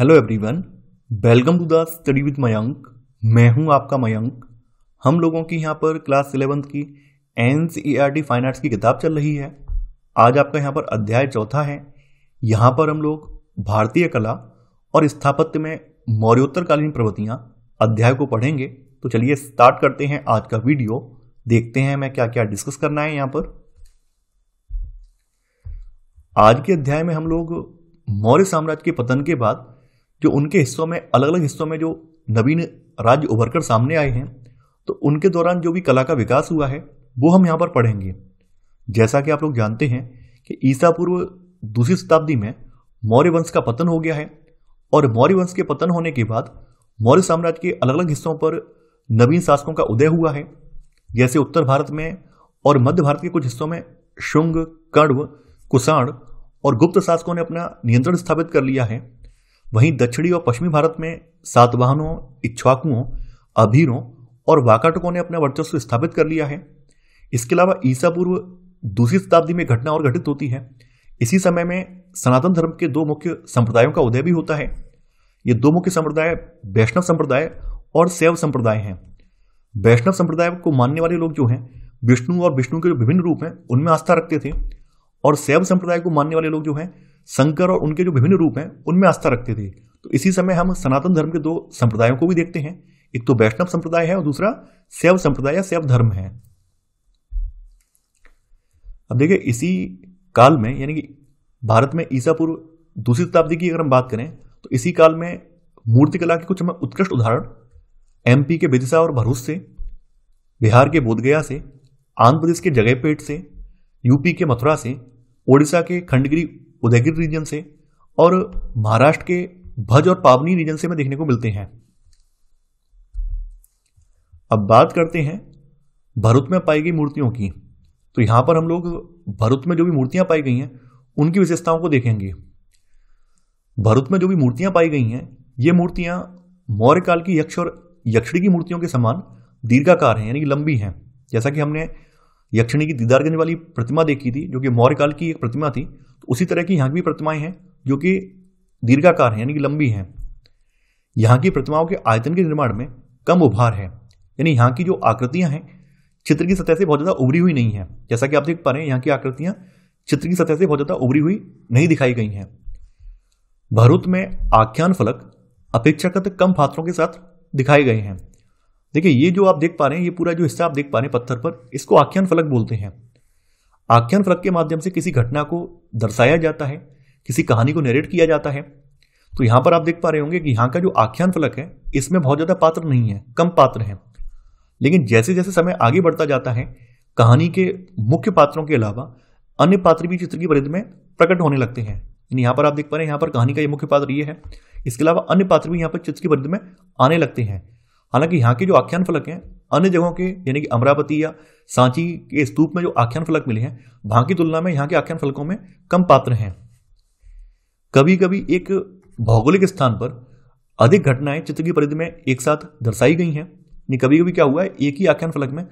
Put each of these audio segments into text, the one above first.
Hello everyone welcome to the study with Mayank मैं हूं आपका मयंक हम लोगों की यहाँ पर क्लास इलेवंथ की N C R T fine arts की किताब चल रही है आज आपका यहाँ पर अध्याय चौथा है यहां पर हम लोग भारतीय कला और स्थापत्य में मौर्योत्तरकालीन प्रवृत्तियाँ अध्याय को पढ़ेंगे तो चलिए स्टार्ट करते हैं आज का वीडियो देखते हैं मैं क्या क्या डिस्कस करना है यहाँ पर आज के अध्याय में हम लोग मौर्य साम्राज्य के पतन के बाद जो उनके हिस्सों में अलग अलग हिस्सों में जो नवीन राज्य उभर कर सामने आए हैं तो उनके दौरान जो भी कला का विकास हुआ है वो हम यहाँ पर पढ़ेंगे जैसा कि आप लोग जानते हैं कि ईसा पूर्व दूसरी शताब्दी में मौर्य वंश का पतन हो गया है और मौर्य वंश के पतन होने के बाद मौर्य साम्राज्य के अलग अलग हिस्सों पर नवीन शासकों का उदय हुआ है जैसे उत्तर भारत में और मध्य भारत के कुछ हिस्सों में शुंग कण्व कुषाण और गुप्त शासकों ने अपना नियंत्रण स्थापित कर लिया है वहीं दक्षिणी और पश्चिमी भारत में सातवाहनों इच्छाकुओं अभीरों और वाकाटकों ने अपना वर्चस्व स्थापित कर लिया है इसके अलावा ईसा पूर्व दूसरी शताब्दी में घटना और घटित होती है इसी समय में सनातन धर्म के दो मुख्य संप्रदायों का उदय भी होता है ये दो मुख्य संप्रदाय वैष्णव संप्रदाय और शैव संप्रदाय हैं वैष्णव संप्रदाय को मानने वाले लोग जो हैं विष्णु और विष्णु के जो विभिन्न रूप हैं उनमें आस्था रखते थे और शैव संप्रदाय को मानने वाले लोग जो हैं शंकर और उनके जो विभिन्न रूप हैं उनमें आस्था रखते थे तो इसी समय हम सनातन धर्म के दो संप्रदायों को भी देखते हैं एक तो वैष्णव संप्रदाय है और दूसरा शैव संप्रदाय या शैव धर्म है अब देखिए इसी काल में यानी कि भारत में ईसा पूर्व दूसरी शताब्दी की अगर हम बात करें तो इसी काल में मूर्तिकला के कुछ हमें उत्कृष्ट उदाहरण एमपी के बिदिशा और भरूच से बिहार के बोधगया से आंध्र प्रदेश के जगयपेट से यूपी के मथुरा से ओडिशा के खंडगिरी उदयगिर रीजन से और महाराष्ट्र के भज और पावनी रीजन से में देखने को मिलते हैं अब बात करते हैं भरूत में पाई गई मूर्तियों की तो यहां पर हम लोग भरूत में जो भी मूर्तियां पाई गई हैं उनकी विशेषताओं को देखेंगे भरूत में जो भी मूर्तियां पाई गई हैं ये मूर्तियां मौर्य काल की यक्ष और यक्षिणी की मूर्तियों के समान दीर्घाकार हैं यानी कि लंबी हैं जैसा कि हमने यक्षिणी की दीदार वाली प्रतिमा देखी थी जो कि मौर्य काल की एक प्रतिमा थी उसी तरह की यहाँ की प्रतिमाएं हैं जो कि दीर्घाकार हैं यानी कि लंबी हैं यहाँ की प्रतिमाओं के आयतन के निर्माण में कम उभार है यानी यहाँ की जो आकृतियाँ हैं चित्र की सतह से बहुत ज़्यादा उभरी हुई नहीं है जैसा कि आप देख पा रहे हैं यहाँ की आकृतियाँ चित्र की सतह से बहुत ज़्यादा उभरी हुई नहीं दिखाई गई हैं भरूत में आख्यान फलक अपेक्षाकृत कम पात्रों के साथ दिखाए गए हैं देखिए ये जो आप देख पा रहे हैं ये पूरा जो हिस्सा आप देख पा रहे हैं पत्थर पर इसको आख्यान फलक बोलते हैं आख्यान फलक के माध्यम से किसी घटना को दर्शाया जाता है किसी कहानी को नरेट किया जाता है तो यहाँ पर आप देख पा रहे होंगे कि यहाँ का जो आख्यान फलक है इसमें बहुत ज़्यादा पात्र नहीं है कम पात्र हैं लेकिन जैसे जैसे समय आगे बढ़ता जाता है कहानी के मुख्य पात्रों के अलावा अन्य पात्र भी चित्र की परिधि में प्रकट होने लगते हैं यानी यहाँ पर आप देख पा रहे हैं यहाँ पर कहानी का ये मुख्य पात्र ये है इसके अलावा अन्य पात्र भी यहाँ पर चित्र की परिधि में आने लगते हैं हालांकि यहाँ के जो आख्यान फलक हैं अन्य जगहों के यानी कि अमरावती या सांची के स्तूप में जो आख्यान फलक मिले हैं वहाँ की तुलना में यहाँ के आख्यान फलकों में कम पात्र हैं कभी कभी एक भौगोलिक स्थान पर अधिक घटनाएं चित्र की परिधि में एक साथ दर्शाई गई हैं यानी कभी कभी क्या हुआ है एक ही आख्यान फलक में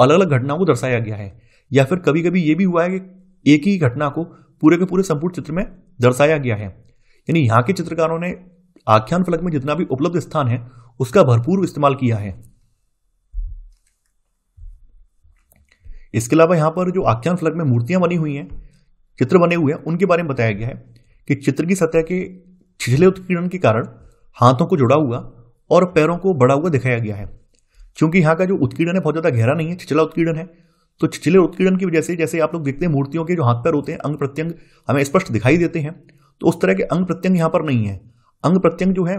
अलग अलग घटनाओं को दर्शाया गया है या फिर कभी कभी ये भी हुआ है कि एक ही घटना को पूरे के पूरे संपूर्ण चित्र में दर्शाया गया है यानी यहाँ के चित्रकारों ने आख्यान फलक में जितना भी उपलब्ध स्थान है उसका भरपूर इस्तेमाल किया है इसके अलावा यहां पर जो आख्यान फलक में मूर्तियां बनी हुई हैं चित्र बने हुए हैं उनके बारे में बताया गया है कि चित्र की सतह के छिछले उत्कीर्ण के कारण हाथों को जुड़ा हुआ और पैरों को बड़ा हुआ दिखाया गया है क्योंकि यहाँ का जो उत्कीर्ण है बहुत ज़्यादा गहरा नहीं है छिछला उत्कीर्ण है तो छिछले उत्कीर्ण की वजह से जैसे आप लोग देखते हैं मूर्तियों के जो हाथ पैर होते हैं अंग प्रत्यंग हमें स्पष्ट दिखाई देते हैं तो उस तरह के अंग प्रत्यंग यहाँ पर नहीं है अंग प्रत्यंग जो है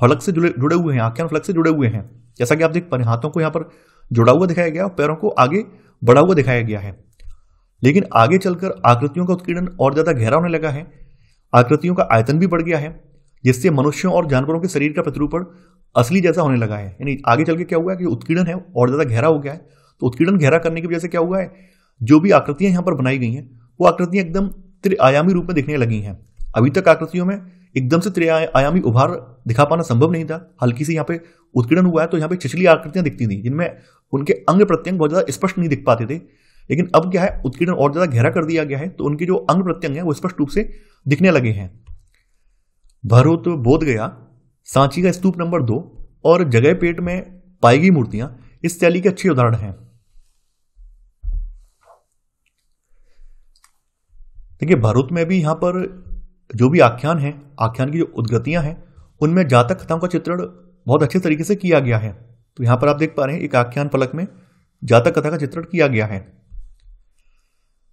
फलक से जुड़े जुड़े हुए हैं आंखें और फलक से जुड़े हुए हैं जैसा कि आप देख पा रहे हैं हाथों को यहाँ पर जुड़ा हुआ दिखाया गया और पैरों को आगे बढ़ा हुआ दिखाया गया है लेकिन आगे चलकर आकृतियों का उत्कीर्ण और ज्यादा गहरा होने लगा है आकृतियों का आयतन भी बढ़ गया है जिससे मनुष्यों और जानवरों के शरीर का प्रतिरूपण असली जैसा होने लगा है यानी आगे चल के क्या हुआ है कि उत्कीर्ण है और ज्यादा गहरा हो गया है तो उत्कीर्ण गहरा करने की वजह से क्या हुआ है जो भी आकृतियां यहाँ पर बनाई गई हैं वो आकृतियां एकदम त्रिआयामी रूप में दिखने लगी हैं अभी तक आकृतियों में एकदम से त्रिआयामी उभार दिखा पाना संभव नहीं था हल्की सी यहाँ पे उत्कीर्ण हुआ है तो यहाँ पे छिछली आकृतियां दिखती थी जिनमें उनके अंग प्रत्यंग बहुत ज्यादा स्पष्ट नहीं दिख पाते थे लेकिन अब क्या है उत्कीर्ण और ज्यादा गहरा कर दिया गया है तो उनके जो अंग प्रत्यंग है वो स्पष्ट रूप से दिखने लगे हैं भरूत बोध गया सांची का स्तूप नंबर दो और जगह पेट में पाई गई मूर्तियां इस शैली के अच्छे उदाहरण हैं देखिए भरूत में भी यहां पर जो भी आख्यान है आख्यान की जो उद्गतियाँ हैं उनमें जातक कथाओं का चित्रण बहुत अच्छे तरीके से किया गया है तो यहाँ पर आप देख पा रहे हैं एक आख्यान फलक में जातक कथा का चित्रण किया गया है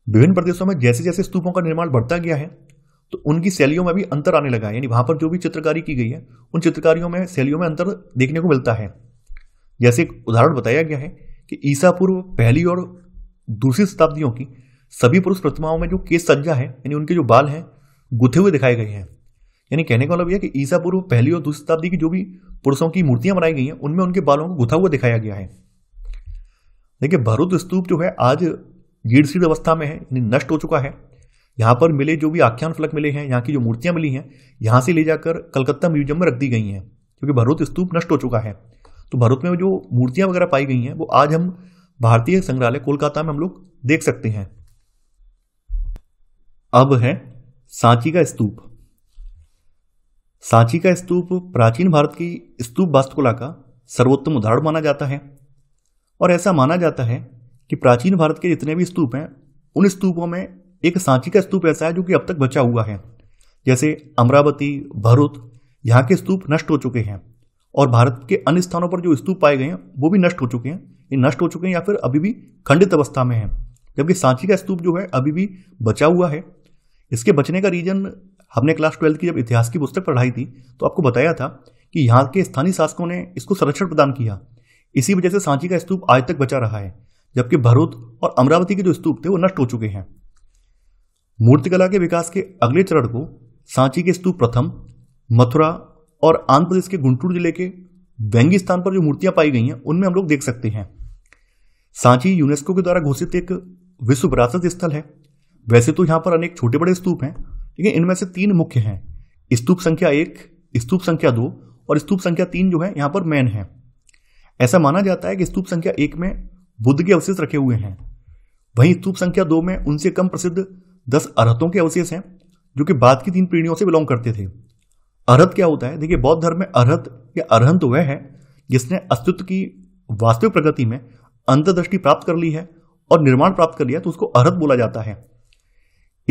विभिन्न प्रदेशों में जैसे जैसे स्तूपों का निर्माण बढ़ता गया है तो उनकी शैलियों में भी अंतर आने लगा है यानी वहाँ पर जो भी चित्रकारी की गई है उन चित्रकारियों में शैलियों में अंतर देखने को मिलता है जैसे एक उदाहरण बताया गया है कि ईसा पूर्व पहली और दूसरी शताब्दियों की सभी पुरुष प्रतिमाओं में जो केस सज्जा है यानी उनके जो बाल हैं गुथे हुए दिखाए गए हैं यानी कहने का मतलब यह कि ईसा पूर्व पहली और दूसरी शताब्दी की जो भी पुरुषों की मूर्तियां बनाई गई हैं उनमें उनके बालों को गुथा हुआ दिखाया गया है देखिए भरुद स्तूप जो है आज गिर सीढ़ अवस्था में है यानी नष्ट हो चुका है यहाँ पर मिले जो भी आख्यान फलक मिले हैं यहाँ की जो मूर्तियाँ मिली हैं यहाँ से ले जाकर कलकत्ता म्यूजियम में रख दी गई हैं क्योंकि भरूत स्तूप नष्ट हो चुका है तो भरूत में जो मूर्तियाँ वगैरह पाई गई हैं वो आज हम भारतीय संग्रहालय कोलकाता में हम लोग देख सकते हैं अब है सांची का स्तूप सांची का स्तूप प्राचीन भारत की स्तूप वास्तुकला का सर्वोत्तम उदाहरण माना जाता है और ऐसा माना जाता है कि प्राचीन भारत के जितने भी स्तूप हैं उन स्तूपों में एक सांची का स्तूप ऐसा है जो कि अब तक बचा हुआ है जैसे अमरावती भरूत यहाँ के स्तूप नष्ट हो चुके हैं और भारत के अन्य स्थानों पर जो स्तूप पाए गए हैं वो भी नष्ट हो चुके हैं ये नष्ट हो चुके हैं या फिर अभी भी खंडित अवस्था में हैं जबकि सांची का स्तूप जो है अभी भी बचा हुआ है इसके बचने का रीज़न हमने क्लास ट्वेल्थ की जब इतिहास की पुस्तक पढ़ाई थी तो आपको बताया था कि यहाँ के स्थानीय शासकों ने इसको संरक्षण प्रदान किया इसी वजह से सांची का स्तूप आज तक बचा रहा है जबकि भरूत और अमरावती के जो स्तूप थे वो नष्ट हो चुके हैं मूर्तिकला के विकास के अगले चरण को सांची के स्तूप प्रथम मथुरा और आंध्र प्रदेश के गुंटूर जिले के व्यंगी स्थान पर जो मूर्तियां पाई गई हैं उनमें हम लोग देख सकते हैं सांची यूनेस्को के द्वारा घोषित एक विश्व विरासत स्थल है वैसे तो यहाँ पर अनेक छोटे बड़े स्तूप हैं लेकिन इनमें से तीन मुख्य हैं स्तूप संख्या एक स्तूप संख्या दो और स्तूप संख्या तीन जो है यहां पर मैन है ऐसा माना जाता है कि स्तूप संख्या एक में बुद्ध के अवशेष रखे हुए हैं वहीं स्तूप संख्या दो में उनसे कम प्रसिद्ध दस अरहतों के अवशेष हैं जो कि बाद की तीन पीढ़ियों से बिलोंग करते थे अरहत क्या होता है देखिए बौद्ध धर्म में अरहत या अरहंत तो वह है जिसने अस्तित्व की वास्तविक प्रगति में अंतर्दृष्टि प्राप्त कर ली है और निर्माण प्राप्त कर लिया तो उसको अरहत बोला जाता है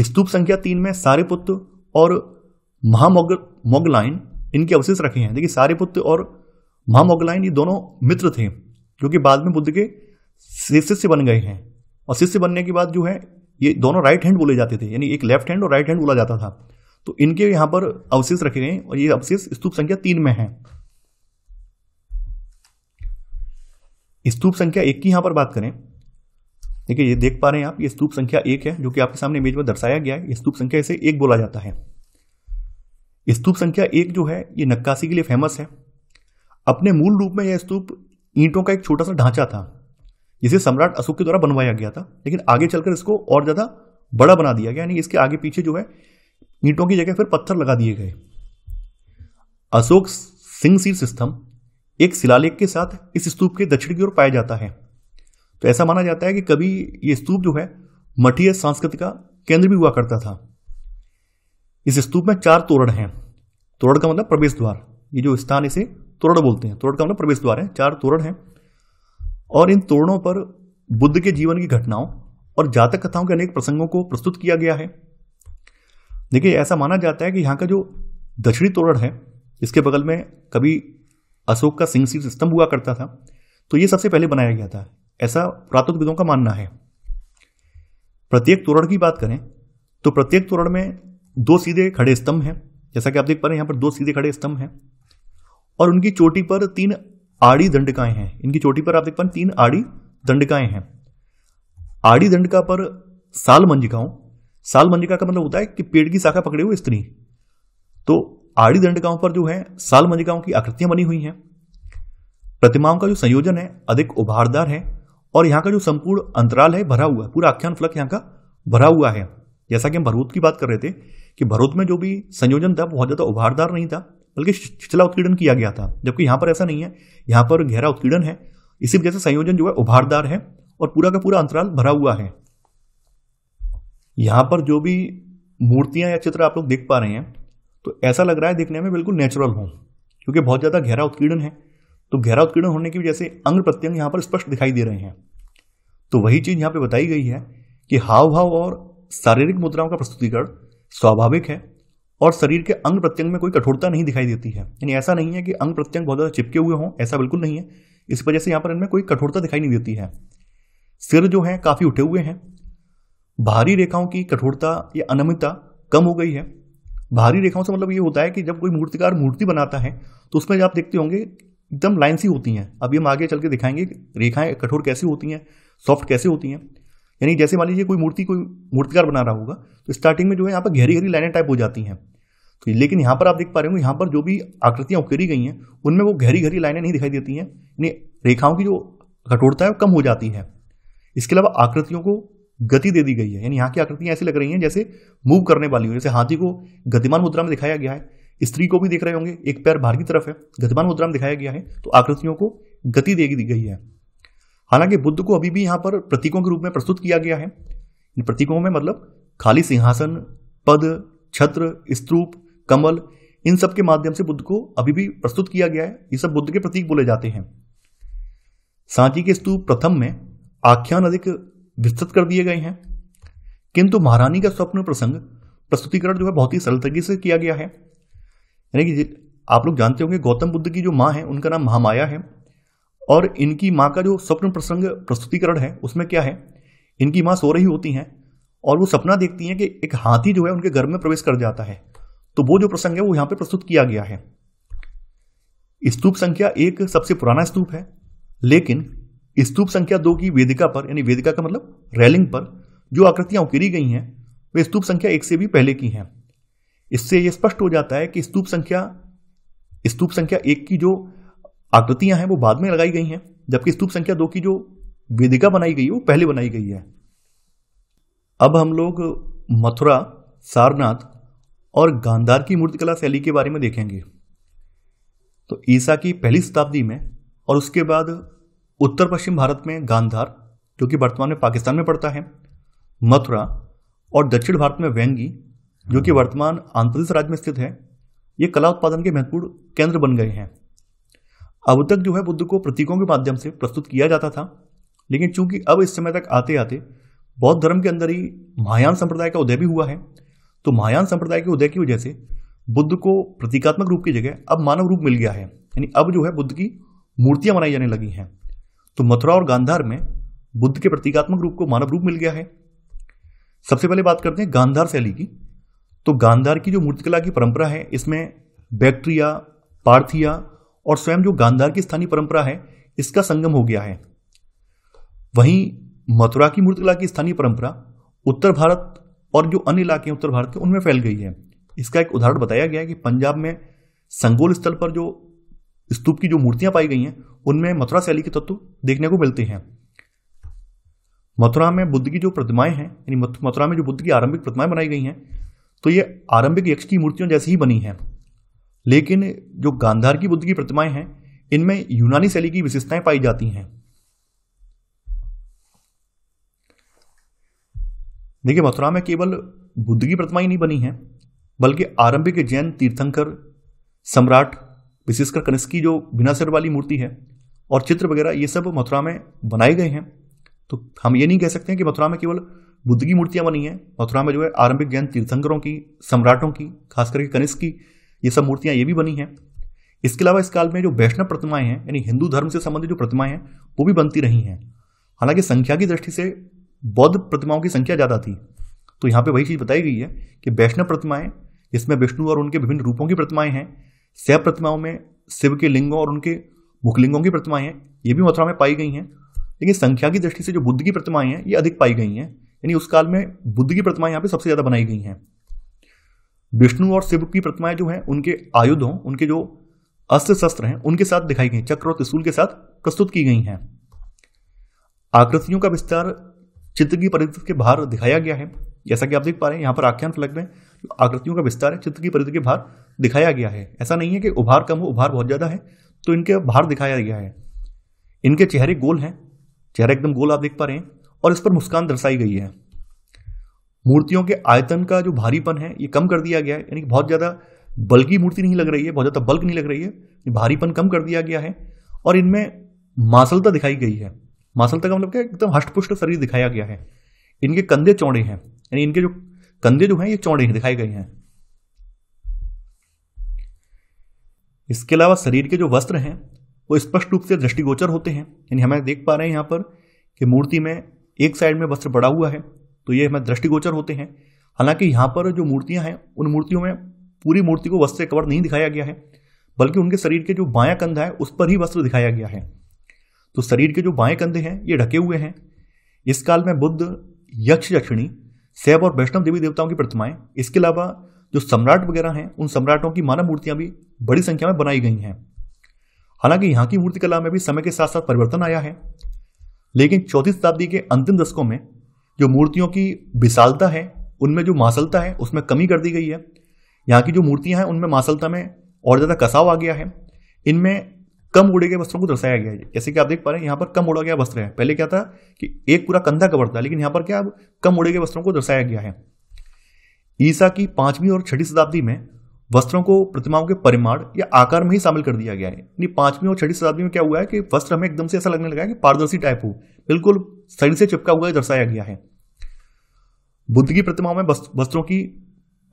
स्तूप संख्या तीन में सारेपुत्र और महामोग मोगलाइन इनके अवशेष रखे हैं देखिए सारेपुत्र और महामोगलाइन ये दोनों मित्र थे जो कि बाद में बुद्ध के शिष्य बन गए हैं और शिष्य बनने के बाद जो है ये दोनों राइट हैंड बोले जाते थे यानी एक लेफ्ट हैंड और राइट हैंड बोला जाता था तो इनके यहाँ पर अवशेष रखे गए और ये अवशेष स्तूप संख्या तीन में है स्तूप संख्या एक की यहां पर बात करें देखिए ये देख पा रहे हैं आप ये स्तूप संख्या एक है जो कि आपके सामने इमेज में दर्शाया गया है स्तूप संख्या इसे एक बोला जाता है स्तूप संख्या एक जो है ये नक्काशी के लिए फेमस है अपने मूल रूप में यह स्तूप ईंटों का एक छोटा सा ढांचा था जिसे सम्राट अशोक के द्वारा बनवाया गया था लेकिन आगे चलकर इसको और ज़्यादा बड़ा बना दिया गया यानी इसके आगे पीछे जो है ईंटों की जगह फिर पत्थर लगा दिए गए अशोक सिंह सिस्टम एक शिलालेख के साथ इस स्तूप के दक्षिण की ओर पाया जाता है तो ऐसा माना जाता है कि कभी ये स्तूप जो है मठीय संस्कृति का केंद्र भी हुआ करता था इस स्तूप में चार तोरण हैं तोरण का मतलब प्रवेश द्वार ये जो स्थान इसे तोरण बोलते हैं तोरण का मतलब प्रवेश द्वार है चार तोरण हैं और इन तोरणों पर बुद्ध के जीवन की घटनाओं और जातक कथाओं के अनेक प्रसंगों को प्रस्तुत किया गया है देखिए ऐसा माना जाता है कि यहाँ का जो दक्षिणी तोरण है इसके बगल में कभी अशोक का सिंह स्तंभ हुआ करता था तो ये सबसे पहले बनाया गया था ऐसा पुरातत्वविदों का मानना है प्रत्येक तोरण की बात करें तो प्रत्येक तोरण में दो सीधे खड़े स्तंभ हैं जैसा कि आप देख पा रहे हैं यहाँ पर दो सीधे खड़े स्तंभ हैं और उनकी चोटी पर तीन आड़ी दंडकाएं हैं इनकी चोटी पर आप देख पा रहे हैं तीन आड़ी दंडकाएं हैं आड़ी दंडका पर साल मंजिकाओं साल मंजिका का मतलब होता है कि पेड़ की शाखा पकड़े हुए स्त्री तो आड़ी दंडकाओं पर जो है साल मंजिकाओं की आकृतियां बनी हुई हैं प्रतिमाओं का जो संयोजन है अधिक उभारदार है और यहाँ का जो संपूर्ण अंतराल है भरा हुआ है पूरा आख्यान फलक यहाँ का भरा हुआ है जैसा कि हम भरूत की बात कर रहे थे कि भरूत में जो भी संयोजन था बहुत ज़्यादा उभारदार नहीं था बल्कि छिछला उत्कीर्ण किया गया था जबकि यहाँ पर ऐसा नहीं है यहाँ पर गहरा उत्कीर्ण है इसी वजह से संयोजन जो है उभारदार है और पूरा का पूरा अंतराल भरा हुआ है यहाँ पर जो भी मूर्तियाँ या चित्र आप लोग देख पा रहे हैं तो ऐसा लग रहा है देखने में बिल्कुल नेचुरल हों क्योंकि बहुत ज़्यादा गहरा उत्कीर्ण है तो गहरा उत्कीर्ण होने की वजह से अंग प्रत्यंग यहाँ पर स्पष्ट दिखाई दे रहे हैं तो वही चीज़ यहाँ पर बताई गई है कि हाव भाव और शारीरिक मुद्राओं का प्रस्तुतिकरण स्वाभाविक है और शरीर के अंग प्रत्यंग में कोई कठोरता नहीं दिखाई देती है यानी ऐसा नहीं है कि अंग प्रत्यंग बहुत ज़्यादा चिपके हुए हों ऐसा बिल्कुल नहीं है इस वजह से यहाँ पर इनमें कोई कठोरता दिखाई नहीं देती है सिर जो है काफ़ी उठे हुए हैं भारी रेखाओं की कठोरता या अनमिता कम हो गई है भारी रेखाओं से मतलब ये होता है कि जब कोई मूर्तिकार मूर्ति बनाता है तो उसमें आप देखते होंगे एकदम लाइन सी होती हैं अभी हम आगे चल के दिखाएंगे रेखाएं कठोर कैसी होती हैं सॉफ्ट कैसे होती हैं यानी जैसे मान लीजिए कोई मूर्ति कोई मूर्तिकार बना रहा होगा तो स्टार्टिंग में जो है यहाँ पर गहरी गहरी लाइनें टाइप हो जाती हैं तो लेकिन यहाँ पर आप देख पा रहे हो यहाँ पर जो भी आकृतियाँ उकेरी गई हैं उनमें वो गहरी गहरी लाइनें नहीं दिखाई देती हैं यानी रेखाओं की जो कठोरता है वो कम हो जाती है इसके अलावा आकृतियों को गति दे दी गई है यानी यहाँ की आकृतियाँ ऐसी लग रही हैं जैसे मूव करने वाली हो जैसे हाथी को गतिमान मुद्रा में दिखाया गया है स्त्री को भी देख रहे होंगे एक पैर बाहर की तरफ है गतिमान मुद्रा में दिखाया गया है तो आकृतियों को गति दे दी गई है हालांकि बुद्ध को अभी भी यहाँ पर प्रतीकों के रूप में प्रस्तुत किया गया है इन प्रतीकों में मतलब खाली सिंहासन पद छत्र स्त्रूप कमल इन सब के माध्यम से बुद्ध को अभी भी प्रस्तुत किया गया है ये सब बुद्ध के प्रतीक बोले जाते हैं सांची के स्तूप प्रथम में आख्यान अधिक विस्तृत कर दिए गए हैं किंतु महारानी का स्वप्न प्रसंग प्रस्तुतिकरण जो है बहुत ही सरल तरीके से किया गया है यानी कि आप लोग जानते होंगे गौतम बुद्ध की जो माँ है उनका नाम महामाया है और इनकी माँ का जो स्वप्न प्रसंग प्रस्तुतिकरण है उसमें क्या है इनकी माँ सो रही होती हैं और वो सपना देखती हैं कि एक हाथी जो है उनके घर में प्रवेश कर जाता है तो वो जो प्रसंग है वो यहाँ पे प्रस्तुत किया गया है स्तूप संख्या एक सबसे पुराना स्तूप है लेकिन स्तूप संख्या दो की वेदिका पर यानी वेदिका का मतलब रैलिंग पर जो आकृतियां उकेरी गई हैं वे स्तूप संख्या एक से भी पहले की हैं इससे यह स्पष्ट हो जाता है कि स्तूप संख्या स्तूप संख्या एक की जो आकृतियां हैं वो बाद में लगाई गई हैं जबकि स्तूप संख्या दो की जो वेदिका बनाई गई है वो पहले बनाई गई है अब हम लोग मथुरा सारनाथ और गांधार की मूर्तिकला शैली के बारे में देखेंगे तो ईसा की पहली शताब्दी में और उसके बाद उत्तर पश्चिम भारत में गांधार जो कि वर्तमान में पाकिस्तान में पड़ता है मथुरा और दक्षिण भारत में वेंगी जो कि हम्म। वर्तमान आंध्र प्रदेश राज्य में स्थित है ये कला उत्पादन के महत्वपूर्ण केंद्र बन गए हैं अब तक जो है बुद्ध को प्रतीकों के माध्यम से प्रस्तुत किया जाता था लेकिन चूंकि अब इस समय तक आते आते बौद्ध धर्म के अंदर ही महायान संप्रदाय का उदय भी हुआ है तो महायान संप्रदाय के उदय की वजह से बुद्ध को प्रतीकात्मक रूप की जगह अब मानव रूप मिल गया है यानी अब जो है बुद्ध की मूर्तियां बनाई जाने लगी हैं तो मथुरा और गांधार में बुद्ध के प्रतीकात्मक रूप को मानव रूप मिल गया है सबसे पहले बात करते हैं गांधार शैली की तो गांधार की जो मूर्तिकला की परंपरा है इसमें बैक्ट्रिया पार्थिया और स्वयं जो गांधार की स्थानीय परंपरा है इसका संगम हो गया है वहीं मथुरा की मूर्तिकला की स्थानीय परंपरा उत्तर भारत और जो अन्य इलाके हैं उत्तर भारत के उनमें फैल गई है इसका एक उदाहरण बताया गया है कि पंजाब में संगोल स्थल पर जो स्तूप की जो मूर्तियां पाई गई हैं उनमें मथुरा शैली के तत्व देखने को मिलते हैं मथुरा में बुद्ध की जो प्रतिमाएं हैं यानी मथुरा में जो बुद्ध की आरंभिक प्रतिमाएं बनाई गई हैं तो ये आरंभिक यक्ष की मूर्तियों जैसी ही बनी हैं लेकिन जो गांधार की बुद्ध की प्रतिमाएं हैं इनमें यूनानी शैली की विशेषताएं पाई जाती हैं देखिए मथुरा में केवल बुद्ध की प्रतिमा ही नहीं बनी है बल्कि आरंभिक जैन तीर्थंकर सम्राट विशेषकर कनिष्क की जो बिना सिर वाली मूर्ति है और चित्र वगैरह ये सब मथुरा में बनाए गए हैं तो हम ये नहीं कह सकते हैं कि मथुरा में केवल बुद्ध की मूर्तियां बनी हैं मथुरा में जो है आरंभिक जैन तीर्थंकरों की सम्राटों की खास करके कनिष्क की ये सब मूर्तियाँ ये भी बनी हैं इसके अलावा इस काल में जो वैष्णव प्रतिमाएं हैं यानी हिंदू धर्म से संबंधित जो प्रतिमाएं हैं वो भी बनती रही हैं हालांकि संख्या की दृष्टि से बौद्ध प्रतिमाओं की संख्या ज़्यादा थी तो यहाँ पे वही चीज़ बताई गई है कि वैष्णव प्रतिमाएं जिसमें विष्णु और उनके विभिन्न रूपों की प्रतिमाएं हैं शैव प्रतिमाओं में शिव के लिंगों और उनके मुखलिंगों की प्रतिमाएं हैं ये भी मथुरा में पाई गई हैं लेकिन संख्या की दृष्टि से जो बुद्ध की प्रतिमाएं हैं ये अधिक पाई गई हैं यानी उस काल में बुद्ध की प्रतिमाएं यहाँ पे सबसे ज़्यादा बनाई गई हैं विष्णु और शिव की प्रतिमाएं जो हैं उनके आयुधों उनके जो अस्त्र शस्त्र हैं उनके साथ दिखाई गई चक्र और त्रिशूल के साथ प्रस्तुत की गई हैं आकृतियों का विस्तार चित्र की परिधि के बाहर दिखाया गया है जैसा कि आप देख पा रहे हैं यहाँ पर आख्यान फलक में जो आकृतियों का विस्तार है चित्र की परिधि के बाहर दिखाया गया है ऐसा नहीं है कि उभार कम हो उभार बहुत ज़्यादा है तो इनके बाहर दिखाया गया है इनके चेहरे गोल हैं चेहरा एकदम गोल आप देख पा रहे हैं और इस पर मुस्कान दर्शाई गई है मूर्तियों के आयतन का जो भारीपन है ये कम कर दिया गया है यानी कि बहुत ज़्यादा बल्कि मूर्ति नहीं लग रही है बहुत ज़्यादा बल्क नहीं लग रही है भारीपन कम कर दिया गया है और इनमें मासलता दिखाई गई है मासलता का मतलब क्या एकदम हष्टपुष्ट शरीर दिखाया गया है इनके कंधे चौड़े हैं यानी इनके जो कंधे जो हैं ये चौड़े हैं दिखाए गए हैं इसके अलावा शरीर के जो वस्त्र हैं वो स्पष्ट रूप से दृष्टिगोचर होते हैं यानी हमें देख पा रहे हैं यहाँ पर कि मूर्ति में एक साइड में वस्त्र बड़ा हुआ है तो ये हमें दृष्टिगोचर होते हैं हालांकि यहाँ पर जो मूर्तियाँ हैं उन मूर्तियों में पूरी मूर्ति को वस्त्र कवर नहीं दिखाया गया है बल्कि उनके शरीर के जो बाया कंधा है उस पर ही वस्त्र दिखाया गया है तो शरीर के जो बाएं कंधे हैं ये ढके हुए हैं इस काल में बुद्ध यक्ष यक्षिणी शैव और वैष्णव देवी देवताओं की प्रतिमाएं इसके अलावा जो सम्राट वगैरह हैं उन सम्राटों की मानव मूर्तियां भी बड़ी संख्या में बनाई गई हैं हालांकि यहाँ की मूर्तिकला में भी समय के साथ साथ परिवर्तन आया है लेकिन चौथी शताब्दी के अंतिम दशकों में जो मूर्तियों की विशालता है उनमें जो मासलता है उसमें कमी कर दी गई है यहाँ की जो मूर्तियाँ हैं उनमें मासलता में और ज़्यादा कसाव आ गया है इनमें कम उड़े गए वस्त्रों को दर्शाया गया है जैसे कि आप देख पा रहे हैं यहाँ पर कम उड़ा गया वस्त्र है पहले क्या था कि एक पूरा कंधा कवर था लेकिन यहाँ पर क्या अब कम उड़े गए वस्त्रों को दर्शाया गया है ईसा की पांचवीं और छठी शताब्दी में वस्त्रों को प्रतिमाओं के परिमाण या आकार में ही शामिल कर दिया गया है यानी पांचवीं और छठी शताब्दी में क्या हुआ है कि वस्त्र हमें एकदम से ऐसा लगने लगा है कि पारदर्शी टाइप हो बिल्कुल शरीर से चिपका हुआ दर्शाया गया है बुद्ध की प्रतिमाओं में वस्त्रों की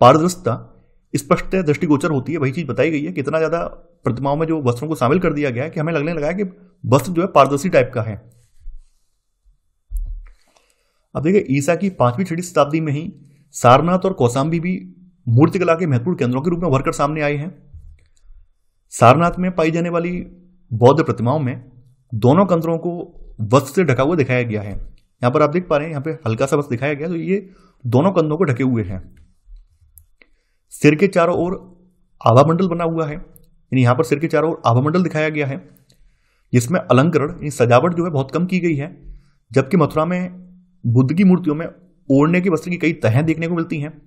पारदर्शिता स्पष्ट दृष्टिगोचर होती है वही चीज बताई गई है कि इतना ज्यादा प्रतिमाओं में जो वस्त्रों को शामिल कर दिया गया है कि हमें लगने लगा है कि वस्त्र जो है पारदर्शी टाइप का है अब देखिए ईसा की पांचवी छठी शताब्दी में ही सारनाथ और कौसाम्बी भी मूर्तिकला के महत्वपूर्ण केंद्रों के रूप में उभरकर सामने आए हैं सारनाथ में पाई जाने वाली बौद्ध प्रतिमाओं में दोनों कंदरों को वस्त्र से ढका हुआ दिखाया गया है यहां पर आप देख पा रहे हैं यहाँ पे हल्का सा वस्त्र दिखाया गया तो ये दोनों कंधों को ढके हुए हैं सिर के चारों ओर आभा मंडल बना हुआ है यानी यहां पर सिर के चारों ओर आभा मंडल दिखाया गया है जिसमें अलंकरण यानी सजावट जो है बहुत कम की गई है जबकि मथुरा में बुद्ध की मूर्तियों में ओढ़ने के वस्त्र की कई तहें देखने को मिलती हैं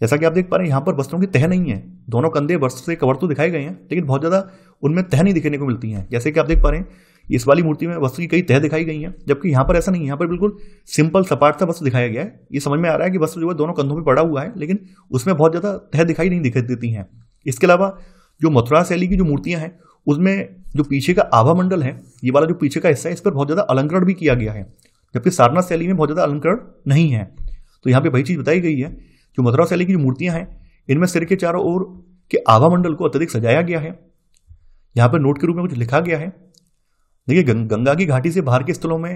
जैसा कि आप देख पा रहे हैं यहाँ पर वस्त्रों की तह नहीं है दोनों कंधे वस्त्र से कवर तो दिखाए गए हैं लेकिन बहुत ज़्यादा उनमें तह नहीं दिखने को मिलती हैं जैसे कि आप देख पा रहे हैं इस वाली मूर्ति में वस्त्र की कई तह दिखाई गई हैं जबकि यहाँ पर ऐसा नहीं है यहाँ पर बिल्कुल सिंपल सपाट सा वस्त्र दिखाया गया है ये समझ में आ रहा है कि वस्त्र जो है दोनों कंधों पर पड़ा हुआ है लेकिन उसमें बहुत ज़्यादा तह दिखाई नहीं दिखाई देती हैं इसके अलावा जो मथुरा शैली की जो मूर्तियाँ हैं उसमें जो पीछे का आभा मंडल है ये वाला जो पीछे का हिस्सा है इस पर बहुत ज़्यादा अलंकरण भी किया गया है जबकि सारनाथ शैली में बहुत ज़्यादा अलंकरण नहीं है तो यहाँ पे वही चीज़ बताई गई है जो मथुरा शैली की जो मूर्तियां हैं इनमें सिर के चारों ओर के आभा मंडल को अत्यधिक सजाया गया है यहाँ पर नोट के रूप में कुछ लिखा गया है देखिए गंगा की घाटी से बाहर के स्थलों में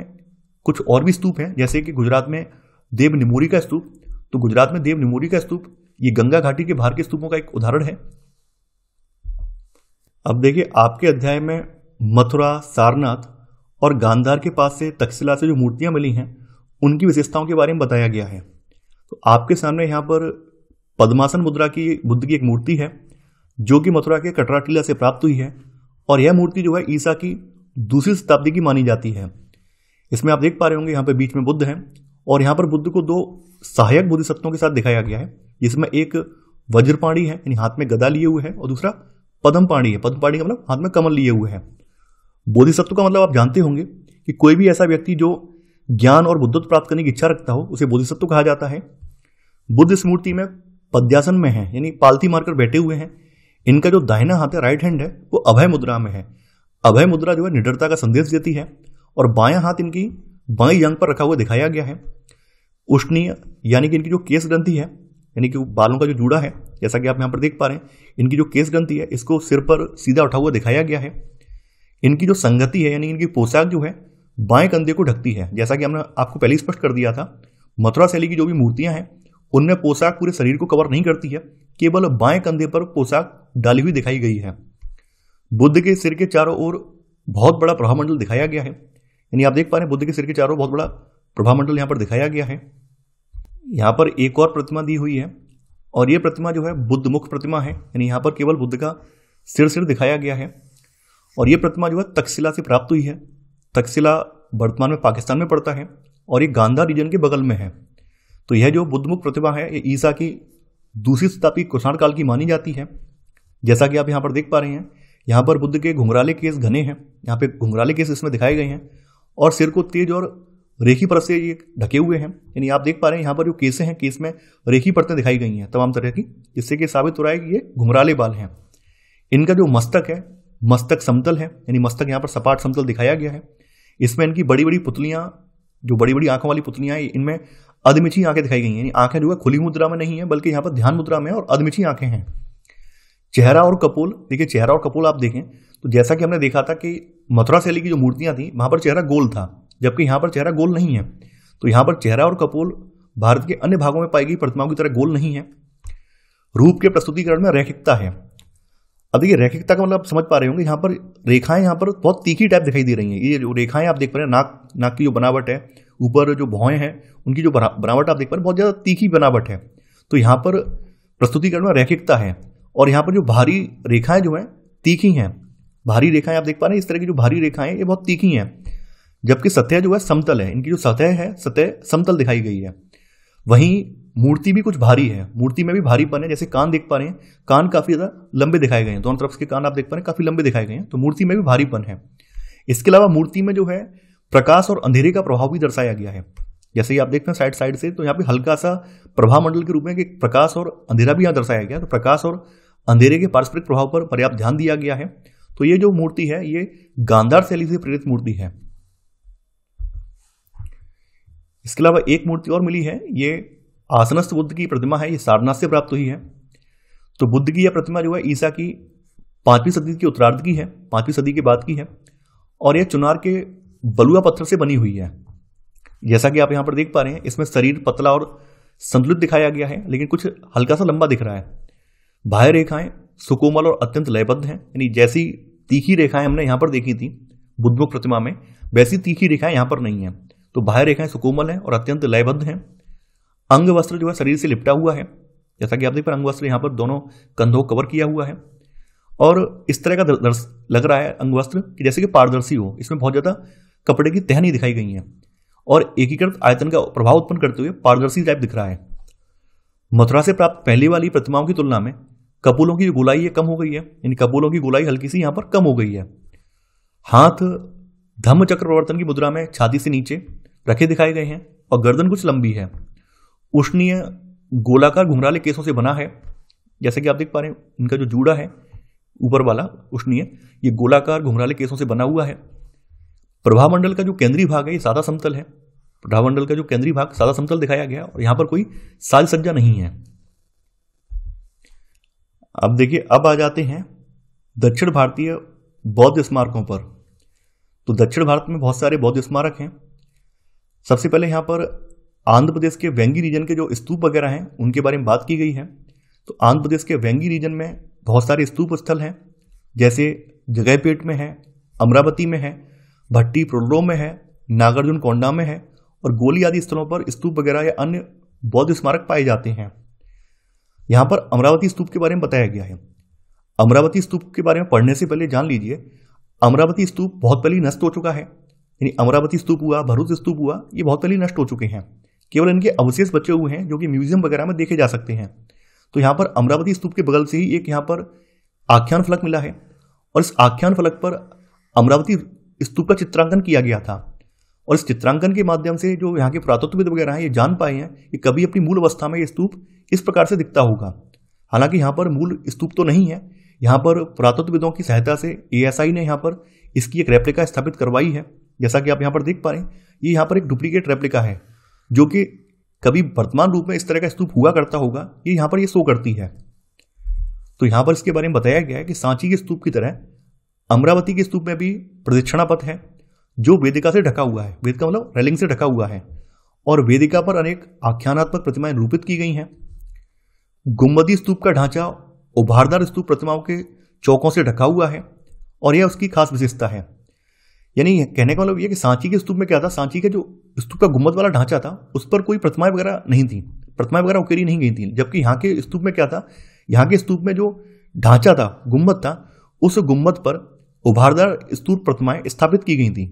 कुछ और भी स्तूप हैं जैसे कि गुजरात में देव निमोरी का स्तूप तो गुजरात में देव निमोरी का स्तूप ये गंगा घाटी के बाहर के स्तूपों का एक उदाहरण है अब देखिए आपके अध्याय में मथुरा सारनाथ और गांधार के पास से तक्षशिला से जो मूर्तियां मिली हैं उनकी विशेषताओं के बारे में बताया गया है तो आपके सामने यहाँ पर पद्मासन मुद्रा की बुद्ध की एक मूर्ति है जो कि मथुरा के कटरा टीला से प्राप्त हुई है और यह मूर्ति जो है ईसा की दूसरी शताब्दी की मानी जाती है इसमें आप देख पा रहे होंगे यहाँ पर बीच में बुद्ध हैं और यहाँ पर बुद्ध को दो सहायक बुद्धिसत्वों के साथ दिखाया गया है जिसमें एक वज्रपाणी है यानी हाथ में गदा लिए हुए है और दूसरा पदम पाणी है पद्म पाणी का मतलब हाथ में कमल लिए हुए है बोधिसत्व का मतलब आप जानते होंगे कि कोई भी ऐसा व्यक्ति जो ज्ञान और बुद्धत्व प्राप्त करने की इच्छा रखता हो उसे बोधिसत्व कहा जाता है बुद्ध इस मूर्ति में पद्यासन में है यानी पालथी मारकर बैठे हुए हैं इनका जो दाहिना हाथ है राइट हैंड है वो अभय मुद्रा में है अभय मुद्रा जो है निडरता का संदेश देती है और बायां हाथ इनकी बाई यंग पर रखा हुआ दिखाया गया है उष्णीय यानी कि इनकी जो केस ग्रंथि है यानी कि बालों का जो जूड़ा है जैसा कि आप यहाँ पर देख पा रहे हैं इनकी जो केस ग्रंथि है इसको सिर पर सीधा उठा हुआ दिखाया गया है इनकी जो संगति है यानी इनकी पोशाक जो है बाएं कंधे को ढकती है जैसा कि हमने आपको पहले स्पष्ट कर दिया था मथुरा शैली की जो भी मूर्तियां हैं उनमें पोशाक पूरे शरीर को कवर नहीं करती है केवल बाएं कंधे पर पोशाक डाली हुई दिखाई गई है बुद्ध के सिर के चारों ओर बहुत बड़ा प्रभामंडल दिखाया गया है यानी आप देख पा रहे हैं बुद्ध के सिर के चारों बहुत बड़ा प्रभामंडल यहाँ पर दिखाया गया है यहाँ पर एक और प्रतिमा दी हुई है और ये प्रतिमा जो है बुद्ध मुख प्रतिमा है यानी यहाँ पर केवल बुद्ध का सिर सिर दिखाया गया है और ये प्रतिमा जो है तक्षशिला से प्राप्त हुई है तकसिला वर्तमान में पाकिस्तान में पड़ता है और ये गांधा रीजन के बगल में है तो यह जो बुद्धमुख प्रतिमा है ये ईसा की दूसरी शताब्दी कुषाण काल की मानी जाती है जैसा कि आप यहाँ पर देख पा रहे हैं यहाँ पर बुद्ध के घुंघराले केस घने हैं यहाँ पे घुंघराले केस इसमें दिखाए गए हैं और सिर को तेज और रेखी परत से ये ढके हुए हैं यानी आप देख पा रहे हैं यहाँ पर जो केसे हैं केस में रेखी परतें दिखाई गई हैं तमाम तरह की इससे कि साबित हो रहा है कि ये घुंघराले बाल हैं इनका जो मस्तक है मस्तक समतल है यानी मस्तक यहाँ पर सपाट समतल दिखाया गया है इसमें इनकी बड़ी बड़ी पुतलियाँ जो बड़ी बड़ी आंखों वाली पुतलियाँ हैं इनमें अधमिछी आंखें दिखाई गई हैं आंखें जो है खुली मुद्रा में नहीं है बल्कि यहाँ पर ध्यान मुद्रा में और अधमिछी आंखें हैं चेहरा और कपोल देखिए चेहरा और कपोल आप देखें तो जैसा कि हमने देखा था कि मथुरा शैली की जो मूर्तियाँ थी वहाँ पर चेहरा गोल था जबकि यहाँ पर चेहरा गोल नहीं है तो यहाँ पर चेहरा और कपोल भारत के अन्य भागों में पाई गई प्रतिमाओं की तरह गोल नहीं है रूप के प्रस्तुतिकरण में रैखिकता है अब देखिए रैखिक तक मतलब समझ पा रहे होंगे यहाँ पर रेखाएं यहाँ पर बहुत तीखी टाइप दिखाई दे रही हैं ये जो रेखाएं आप देख पा रहे हैं नाक नाक की जो बनावट है ऊपर जो भौएं हैं उनकी जो बनावट आप देख पा रहे हैं बहुत ज़्यादा तीखी बनावट है तो यहाँ पर प्रस्तुतिकरण में रैखिकता है और यहाँ पर जो भारी रेखाएं जो हैं तीखी हैं भारी रेखाएं आप देख पा रहे हैं इस तरह की जो भारी रेखाएं ये बहुत तीखी हैं जबकि सतह जो है समतल है इनकी जो सतह है सतह समतल दिखाई गई है वहीं मूर्ति भी कुछ भारी है मूर्ति में भी भारीपन है जैसे कान देख पा रहे हैं कान काफ़ी ज़्यादा लंबे दिखाए गए हैं दोनों तरफ के कान आप देख पा रहे हैं काफ़ी लंबे दिखाए गए हैं तो मूर्ति में भी भारीपन है इसके अलावा मूर्ति में जो है प्रकाश और अंधेरे का प्रभाव भी दर्शाया गया है जैसे ही आप देखते हैं साइड साइड से तो यहाँ पे हल्का सा प्रभाव मंडल के रूप में कि प्रकाश और अंधेरा भी यहाँ दर्शाया गया तो प्रकाश और अंधेरे के पारस्परिक प्रभाव पर पर्याप्त ध्यान दिया गया है तो ये जो मूर्ति है ये गांधार शैली से प्रेरित मूर्ति है इसके अलावा एक मूर्ति और मिली है ये आसनस्थ बुद्ध की प्रतिमा है ये सारनाथ से प्राप्त हुई है तो बुद्ध की यह प्रतिमा जो है ईसा की पांचवीं सदी की उत्तरार्ध की है पांचवीं सदी के बाद की है और यह चुनार के बलुआ पत्थर से बनी हुई है जैसा कि आप यहाँ पर देख पा रहे हैं इसमें शरीर पतला और संतुलित दिखाया गया है लेकिन कुछ हल्का सा लंबा दिख रहा है बाह्य रेखाएं सुकोमल और अत्यंत लयबद्ध हैं यानी जैसी तीखी रेखाएं हमने यहाँ पर देखी थी बुद्धमुख प्रतिमा में वैसी तीखी रेखाएं यहाँ पर नहीं हैं तो बाह्य रेखाएं सुकोमल हैं और अत्यंत लयबद्ध हैं अंग वस्त्र जो है शरीर से लिपटा हुआ है जैसा कि आप देख पर अंग वस्त्र यहाँ पर दोनों कंधों कवर किया हुआ है और इस तरह का दर्श लग रहा है अंग वस्त्र कि जैसे कि पारदर्शी हो इसमें बहुत ज़्यादा कपड़े की तहनी दिखाई गई है और एकीकृत आयतन का प्रभाव उत्पन्न करते हुए पारदर्शी टाइप दिख रहा है मथुरा से प्राप्त पहली वाली प्रतिमाओं की तुलना में कपूलों की गोलाई है कम हो गई है इन कपूलों की गोलाई हल्की सी यहाँ पर कम हो गई है हाथ धम्म चक्र प्रवर्तन की मुद्रा में छाती से नीचे रखे दिखाए गए हैं और गर्दन कुछ लंबी है उष्णीय गोलाकार घुमराले केसों से बना है जैसे कि आप देख पा रहे हैं इनका जो जूड़ा है ऊपर वाला उष्णीय ये गोलाकार घुमराले केसों से बना हुआ है प्रभामंडल का जो केंद्रीय भाग है ये सादा समतल है प्रभामंडल का जो केंद्रीय भाग सादा समतल दिखाया गया और यहां पर कोई साज सज्जा नहीं है अब देखिए अब आ जाते हैं दक्षिण भारतीय बौद्ध स्मारकों पर तो दक्षिण भारत में बहुत सारे बौद्ध स्मारक हैं सबसे पहले यहां पर आंध्र प्रदेश के वेंगी रीजन के जो स्तूप वगैरह हैं उनके बारे में बात की गई है तो आंध्र प्रदेश के वेंगी रीजन में बहुत सारे स्तूप स्थल हैं जैसे जगहपेट में है अमरावती में है भट्टी प्रोलो में है नागार्जुन कोंडा में है और गोली आदि स्थलों पर स्तूप वगैरह या अन्य बौद्ध स्मारक पाए जाते हैं यहाँ पर अमरावती स्तूप के बारे में बताया गया है अमरावती स्तूप के बारे में पढ़ने से पहले जान लीजिए अमरावती स्तूप बहुत पहले नष्ट हो चुका है यानी अमरावती स्तूप हुआ भरूच स्तूप हुआ ये बहुत पहले नष्ट हो चुके हैं केवल इनके अवशेष बचे हुए हैं जो कि म्यूजियम वगैरह में देखे जा सकते हैं तो यहाँ पर अमरावती स्तूप के बगल से ही एक यहाँ पर आख्यान फलक मिला है और इस आख्यान फलक पर अमरावती स्तूप का चित्रांकन किया गया था और इस चित्रांकन के माध्यम से जो यहाँ के पुरातत्वविद वगैरह हैं ये जान पाए हैं कि कभी अपनी मूल अवस्था में ये स्तूप इस प्रकार से दिखता होगा हालांकि यहाँ पर मूल स्तूप तो नहीं है यहाँ पर पुरातत्वविदों की सहायता से एएसआई ने यहाँ पर इसकी एक रेप्लिका स्थापित करवाई है जैसा कि आप यहाँ पर देख पा रहे हैं ये यहाँ पर एक डुप्लीकेट रेप्लिका है जो कि कभी वर्तमान रूप में इस तरह का स्तूप हुआ करता होगा ये यहाँ पर ये शो करती है तो यहाँ पर इसके बारे में बताया गया है कि सांची के स्तूप की तरह अमरावती के स्तूप में भी पथ है जो वेदिका से ढका हुआ है वेदिका मतलब रेलिंग से ढका हुआ है और वेदिका पर अनेक आख्यानात्मक प्रतिमाएं रूपित की गई हैं गुम्बदी स्तूप का ढांचा उभारदार स्तूप प्रतिमाओं के चौकों से ढका हुआ है और यह उसकी खास विशेषता है यानी कहने का मतलब ये कि सांची के स्तूप में क्या था सांची के जो स्तूप का गुम्बद वाला ढांचा था उस पर कोई प्रतिमाएं वगैरह नहीं थी प्रतिमाएं वगैरह उकेरी नहीं गई थी जबकि यहाँ के स्तूप में क्या था यहाँ के स्तूप में जो ढांचा था गुम्बद था उस गुम्बद पर उभारदार स्तूप प्रतिमाएं स्थापित की गई थी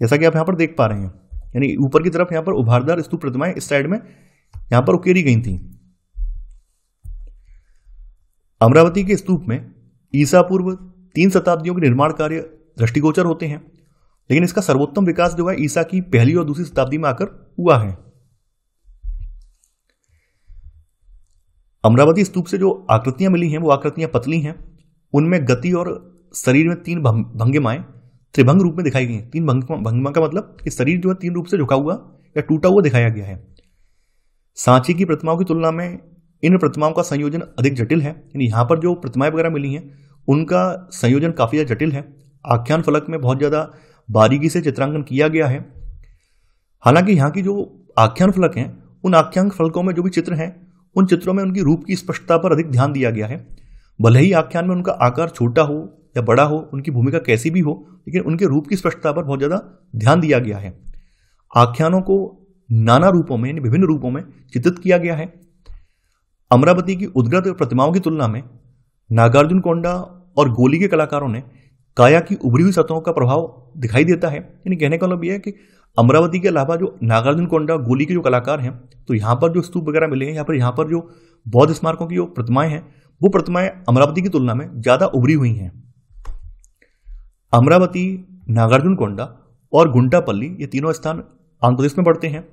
जैसा कि आप यहाँ पर देख पा रहे हैं यानी ऊपर की तरफ यहाँ पर उभारदार स्तूप प्रतिमाएं इस साइड में यहाँ पर उकेरी गई थी अमरावती के स्तूप में ईसा पूर्व तीन शताब्दियों के निर्माण कार्य दृष्टिगोचर होते हैं लेकिन इसका सर्वोत्तम विकास जो है ईसा की पहली और दूसरी शताब्दी में आकर हुआ है अमरावती स्तूप से जो आकृतियां मिली हैं वो आकृतियां पतली हैं उनमें गति और शरीर में तीन भंगिमाएं त्रिभंग रूप में दिखाई गई तीन भंगिमा का मतलब कि शरीर जो है तीन रूप से झुका हुआ या टूटा हुआ दिखाया गया है सांची की प्रतिमाओं की तुलना में इन प्रतिमाओं का संयोजन अधिक जटिल है यानी यहाँ पर जो प्रतिमाएं वगैरह मिली हैं उनका संयोजन काफ़ी ज़्यादा जटिल है आख्यान फलक में बहुत ज़्यादा बारीकी से चित्रांकन किया गया है हालांकि यहाँ की जो आख्यान फलक हैं उन आख्यांक फलकों में जो भी चित्र हैं उन चित्रों में उनकी रूप की स्पष्टता पर अधिक ध्यान दिया गया है भले ही आख्यान में उनका आकार छोटा हो या बड़ा हो उनकी भूमिका कैसी भी हो लेकिन उनके रूप की स्पष्टता पर बहुत ज़्यादा ध्यान दिया गया है आख्यानों को नाना रूपों में यानी विभिन्न रूपों में चित्रित किया गया है अमरावती की उद्गत प्रतिमाओं की तुलना में नागार्जुन कोंडा और गोली के कलाकारों ने काया की उभरी हुई सतहों का प्रभाव दिखाई देता है यानी कहने का मतलब यह है कि अमरावती के अलावा जो नागार्जुन कोंडा गोली के जो कलाकार हैं तो यहाँ पर जो स्तूप वगैरह मिले हैं यहाँ पर यहाँ पर जो बौद्ध स्मारकों की जो प्रतिमाएं हैं वो प्रतिमाएं अमरावती की तुलना में ज़्यादा उभरी हुई हैं अमरावती नागार्जुन कोंडा और गुंडापल्ली ये तीनों स्थान आंध्र प्रदेश में पड़ते हैं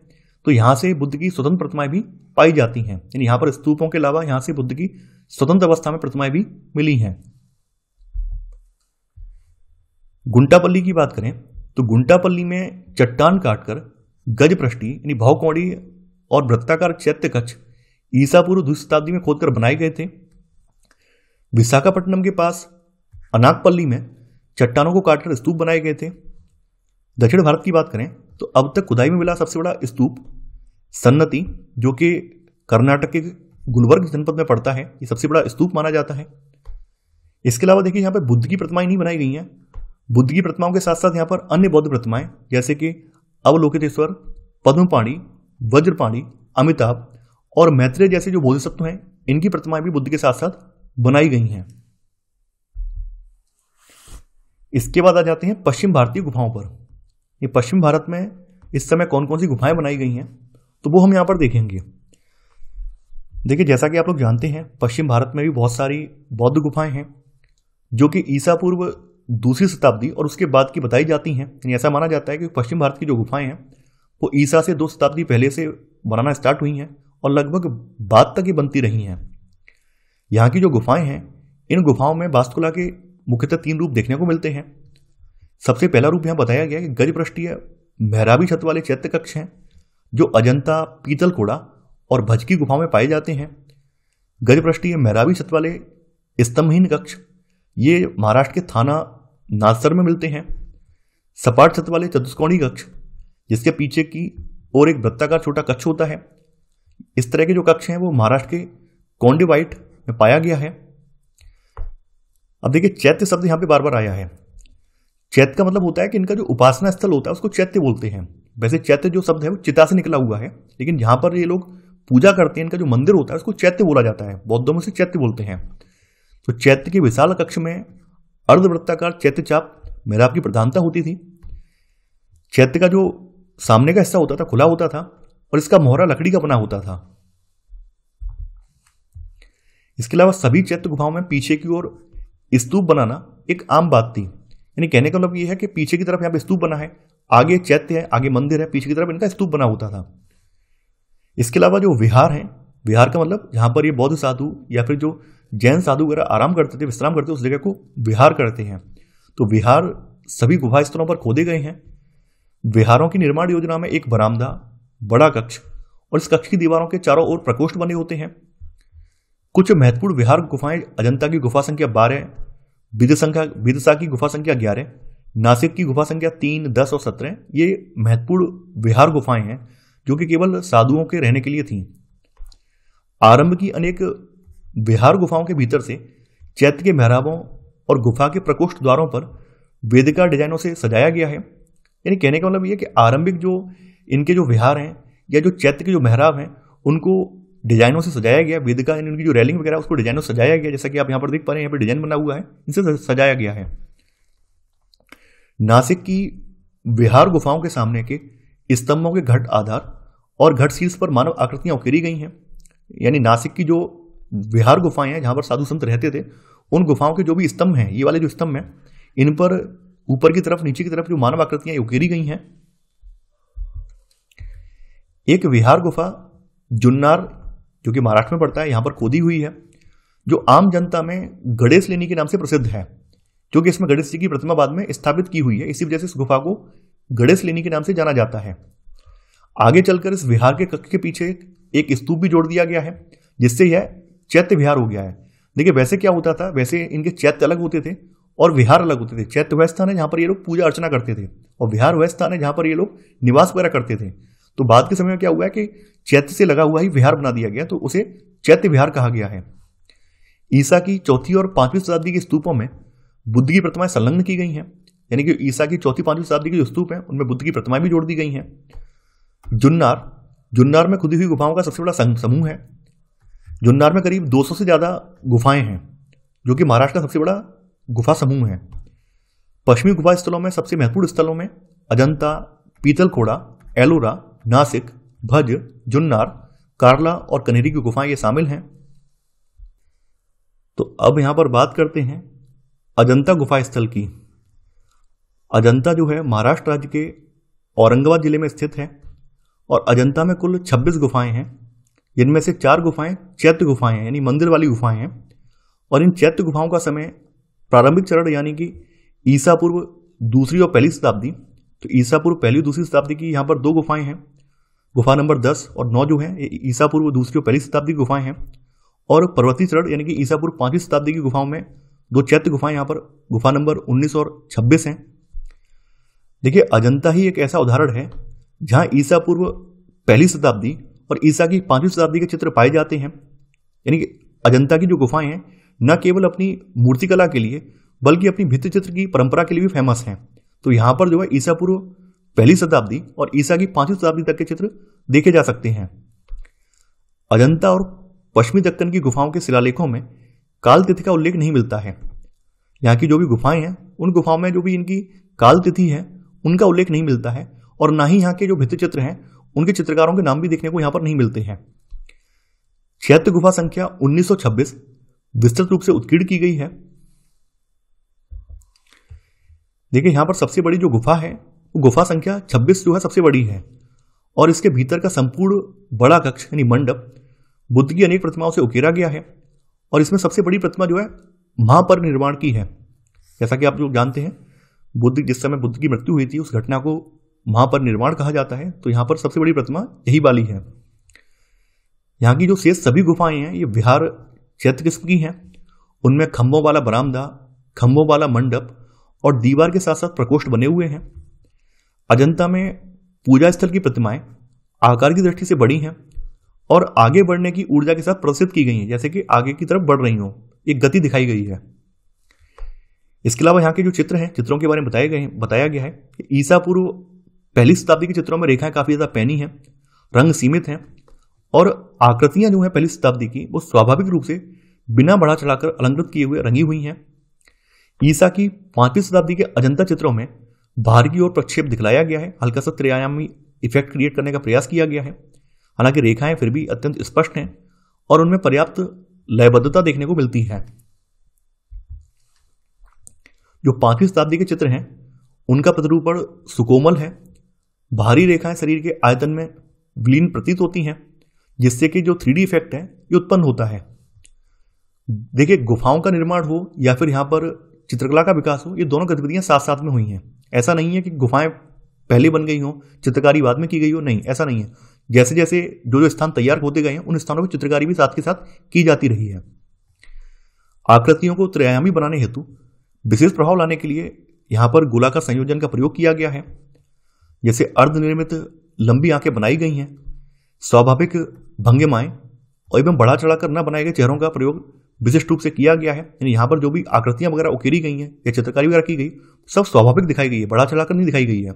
तो यहाँ से बुद्ध की स्वतंत्र प्रतिमाएं भी पाई जाती हैं यानी यहाँ पर स्तूपों के अलावा यहाँ से बुद्ध की स्वतंत्र अवस्था में प्रतिमाएं भी मिली हैं गुंटापल्ली की बात करें तो गुंटापल्ली में चट्टान काटकर गजप्रष्टि यानी भावकौड़ी और वृत्ताकार चैत्य कच्छ ईसा पूर्व दूसरी शताब्दी में खोदकर बनाए गए थे विशाखापट्टनम के पास अनाकपल्ली में चट्टानों को काटकर स्तूप बनाए गए थे दक्षिण भारत की बात करें तो अब तक खुदाई में मिला सबसे बड़ा स्तूप सन्नति जो कि कर्नाटक के गुलबर्ग जनपद में पड़ता है ये सबसे बड़ा स्तूप माना जाता है इसके अलावा देखिए यहाँ पर बुद्ध की प्रतिमाएं नहीं बनाई गई हैं बुद्ध की प्रतिमाओं के साथ साथ यहाँ पर अन्य बौद्ध प्रतिमाएं जैसे कि अवलोकितेश्वर पद्मपाणी वज्रपाणी अमिताभ और मैत्रेय जैसे जो बोधिसत्व हैं इनकी प्रतिमाएं भी बुद्ध के साथ साथ बनाई गई हैं इसके बाद आ जाते हैं पश्चिम भारतीय गुफाओं पर ये पश्चिम भारत में इस समय कौन कौन सी गुफाएं बनाई गई हैं तो वो हम यहाँ पर देखेंगे देखिए जैसा कि आप लोग जानते हैं पश्चिम भारत में भी बहुत सारी बौद्ध गुफाएं हैं जो कि ईसा पूर्व दूसरी शताब्दी और उसके बाद की बताई जाती हैं यानी ऐसा माना जाता है कि पश्चिम भारत की जो गुफाएं हैं वो ईसा से दो शताब्दी पहले से बनाना स्टार्ट हुई हैं और लगभग बाद तक ही बनती रही हैं यहाँ की जो गुफाएं हैं इन गुफाओं में वास्तुकला के मुख्यतः तीन रूप देखने को मिलते हैं सबसे पहला रूप यहाँ बताया गया कि गजपृष्ठीय मेहराबी छत वाले चैत्य कक्ष हैं जो अजंता पीतल कोड़ा और भजकी गुफाओं में पाए जाते हैं गजपृष्टीय मेहराबी छत वाले स्तंभहीन कक्ष ये महाराष्ट्र के थाना नासर में मिलते हैं सपाट छत वाले चतुष्कोणी कक्ष जिसके पीछे की और एक वृत्ताकार छोटा कक्ष होता है इस तरह के जो कक्ष हैं वो महाराष्ट्र के कॉन्डिवाइट में पाया गया है अब देखिए चैत्य शब्द यहाँ पे बार बार आया है चैत का मतलब होता है कि इनका जो उपासना स्थल होता है उसको चैत्य बोलते हैं वैसे चैत्य जो शब्द है वो चिता से निकला हुआ है लेकिन यहाँ पर ये लोग पूजा करते हैं इनका जो मंदिर होता है उसको चैत्य बोला जाता है बौद्धों में से चैत्य बोलते हैं तो चैत्य के विशाल कक्ष में अर्धवृत्ताकार चैत्य चाप मेलाप की प्रधानता होती थी चैत्य का जो सामने का हिस्सा होता था खुला होता था और इसका मोहरा लकड़ी का बना होता था इसके अलावा सभी चैत्य गुफाओं में पीछे की ओर स्तूप बनाना एक आम बात थी यानी कहने का मतलब यह है कि पीछे की तरफ यहां पर स्तूप बना है आगे चैत्य है आगे मंदिर है पीछे की तरफ इनका स्तूप बना होता था इसके अलावा जो विहार है विहार का मतलब जहां पर ये बौद्ध साधु या फिर जो जैन साधु वगैरह आराम करते थे विश्राम करते उस जगह को विहार करते हैं तो विहार सभी गुफा स्तरों पर खोदे गए हैं विहारों की निर्माण योजना में एक बरामदा बड़ा कक्ष और इस कक्ष की दीवारों के चारों ओर प्रकोष्ठ बने होते हैं कुछ महत्वपूर्ण विहार गुफाएं अजंता की गुफा संख्या बारह विदसंख्या विदसा की गुफा संख्या ग्यारह नासिक की गुफा संख्या तीन दस और सत्रह ये महत्वपूर्ण विहार गुफाएं हैं जो कि केवल साधुओं के रहने के लिए थीं आरंभ की अनेक बिहार गुफाओं के भीतर से चैत्य के मेहराबों और गुफा के प्रकोष्ठ द्वारों पर वेदिका डिजाइनों से सजाया गया है यानी कहने का मतलब ये कि आरंभिक जो इनके जो विहार हैं या जो चैत्य के जो मेहराब हैं उनको डिजाइनों से सजाया गया वेदिका यानी उनकी जो रैलिंग वगैरह उसको डिजाइनों से सजाया गया जैसा कि आप यहाँ पर देख पा रहे हैं यहाँ पर डिजाइन बना हुआ है इनसे सजाया गया है नासिक की बिहार गुफाओं के सामने के स्तंभों के घट आधार और घट शीर्ष पर मानव आकृतियां उकेरी गई हैं यानी नासिक की जो विहार गुफाएं हैं जहाँ पर साधु संत रहते थे उन गुफाओं के जो भी स्तंभ हैं ये वाले जो स्तंभ हैं इन पर ऊपर की तरफ नीचे की तरफ जो मानव आकृतियां उकेरी गई हैं एक विहार गुफा जुन्नार जो कि महाराष्ट्र में पड़ता है यहाँ पर खोदी हुई है जो आम जनता में गणेश लेनी के नाम से प्रसिद्ध है क्योंकि इसमें गणेश जी की प्रतिमा बाद में स्थापित की हुई है इसी वजह से इस गुफा को गणेश लेनी के नाम से जाना जाता है आगे चलकर इस विहार के कक्ष के पीछे एक स्तूप भी जोड़ दिया गया है जिससे यह चैत्य विहार हो गया है देखिए वैसे क्या होता था वैसे इनके चैत्य अलग होते थे और विहार अलग होते थे चैत्य वह स्थान है जहाँ पर ये लोग पूजा अर्चना करते थे और विहार वह स्थान है जहाँ पर ये लोग निवास वगैरह करते थे तो बाद के समय में क्या हुआ है कि चैत्य से लगा हुआ ही विहार बना दिया गया तो उसे चैत्य विहार कहा गया है ईसा की चौथी और पांचवीं शताब्दी के स्तूपों में बुद्ध की प्रतिमाएं संलग्न की गई हैं यानी कि ईसा की चौथी पांचवीं शताब्दी के जो स्तूप हैं उनमें बुद्ध की प्रतिमाएं भी जोड़ दी गई हैं जुन्नार जुन्नार में खुदी हुई गुफाओं का सबसे बड़ा समूह है जुन्नार में करीब 200 से ज़्यादा गुफाएं हैं जो कि महाराष्ट्र का सबसे बड़ा गुफा समूह है पश्चिमी गुफा स्थलों में सबसे महत्वपूर्ण स्थलों में अजंता पीतलखोड़ा एलोरा नासिक भज जुन्नार कारला और कनेरी की गुफाएं ये शामिल हैं तो अब यहाँ पर बात करते हैं अजंता गुफा स्थल की अजंता जो है महाराष्ट्र राज्य के औरंगाबाद जिले में स्थित है और अजंता में कुल 26 गुफाएं हैं जिनमें से चार गुफाएं चैत्य गुफाएं हैं यानी मंदिर वाली गुफाएं हैं और इन चैत्य गुफाओं का समय प्रारंभिक चरण यानी कि ईसा पूर्व दूसरी और पहली शताब्दी तो ईसा पूर्व पहली और दूसरी शताब्दी की यहाँ पर दो गुफाएं हैं गुफा नंबर दस और नौ जो है ईसा पूर्व दूसरी और पहली शताब्दी की गुफाएं हैं और पर्वतीय चरण यानी कि ईसा पूर्व पाँचवीं शताब्दी की गुफाओं में दो चैत्य गुफाएं यहाँ पर गुफा नंबर उन्नीस और छब्बीस हैं देखिए अजंता ही एक ऐसा उदाहरण है जहाँ ईसा पूर्व पहली शताब्दी और ईसा की पांचवी शताब्दी के चित्र पाए जाते हैं यानी कि अजंता की जो गुफाएं हैं न केवल अपनी मूर्तिकला के लिए बल्कि अपनी भित्ति चित्र की परंपरा के लिए भी फेमस हैं तो यहाँ पर जो है ईसा पूर्व पहली शताब्दी और ईसा की पांचवीं शताब्दी तक के चित्र देखे जा सकते हैं अजंता और पश्चिमी दक्कन की गुफाओं के शिलालेखों में काल तिथि का उल्लेख नहीं मिलता है यहाँ की जो भी गुफाएं हैं उन गुफाओं में जो भी इनकी काल तिथि है उनका उल्लेख नहीं मिलता है और ना ही यहाँ के जो भित्ति चित्र हैं उनके चित्रकारों के नाम भी देखने को यहां पर नहीं मिलते हैं क्षेत्र गुफा संख्या 1926 विस्तृत रूप से उत्कीर्ण की गई है देखिए यहां पर सबसे बड़ी जो गुफा है वो गुफा संख्या 26 जो है सबसे बड़ी है और इसके भीतर का संपूर्ण बड़ा कक्ष यानी मंडप बुद्ध की अनेक प्रतिमाओं से उकेरा गया है और इसमें सबसे बड़ी प्रतिमा जो है महापर निर्माण की है जैसा कि आप लोग जानते हैं बुद्ध जिस समय बुद्ध की मृत्यु हुई थी उस घटना को वहाँ पर निर्माण कहा जाता है तो यहाँ पर सबसे बड़ी प्रतिमा यही वाली है यहाँ की जो शेष सभी गुफाएं हैं ये बिहार क्षेत्र किस्म की हैं उनमें खम्भों वाला बरामदा खम्भों वाला मंडप और दीवार के साथ साथ प्रकोष्ठ बने हुए हैं अजंता में पूजा स्थल की प्रतिमाएं आकार की दृष्टि से बड़ी हैं और आगे बढ़ने की ऊर्जा के साथ प्रदर्शित की गई हैं जैसे कि आगे की तरफ बढ़ रही हो एक गति दिखाई गई है इसके अलावा यहाँ के जो चित्र हैं चित्रों के बारे में बताए गए बताया गया है कि ईसा पूर्व पहली शताब्दी के चित्रों में रेखाएं काफ़ी ज़्यादा पैनी हैं रंग सीमित हैं और आकृतियां जो हैं पहली शताब्दी की वो स्वाभाविक रूप से बिना बढ़ा चढ़ाकर अलंकृत किए हुए रंगी हुई हैं ईसा की पांचवीं शताब्दी के अजंता चित्रों में बाहर की ओर प्रक्षेप दिखलाया गया है हल्का सा त्रियायामी इफेक्ट क्रिएट करने का प्रयास किया गया है हालांकि रेखाएं फिर भी अत्यंत स्पष्ट हैं और उनमें पर्याप्त लयबद्धता देखने को मिलती है जो पांचवी शताब्दी के चित्र हैं उनका प्रतिरूपण सुकोमल है भारी रेखाएं शरीर के आयतन में विलीन प्रतीत होती हैं जिससे कि जो थ्री इफेक्ट है ये उत्पन्न होता है देखिए गुफाओं का निर्माण हो या फिर यहाँ पर चित्रकला का विकास हो ये दोनों गतिविधियाँ साथ साथ में हुई हैं ऐसा नहीं है कि गुफाएं पहले बन गई हों चित्रकारी बाद में की गई हो नहीं ऐसा नहीं है जैसे जैसे जो जो स्थान तैयार होते गए हैं उन स्थानों की चित्रकारी भी साथ के साथ की जाती रही है आकृतियों को त्रयायामी बनाने हेतु विशेष प्रभाव लाने के लिए यहाँ पर गोला का संयोजन का प्रयोग किया गया है जैसे अर्धनिर्मित लंबी आंखें बनाई गई हैं स्वाभाविक भंगिमाएं और एवं बढ़ा चढ़ाकर न बनाए गए चेहरों का प्रयोग विशिष्ट रूप से किया गया है यानी यहाँ पर जो भी आकृतियां वगैरह उकेरी गई हैं या चित्रकारी वगैरह की गई सब स्वाभाविक दिखाई गई है बढ़ा चढ़ाकर नहीं दिखाई गई है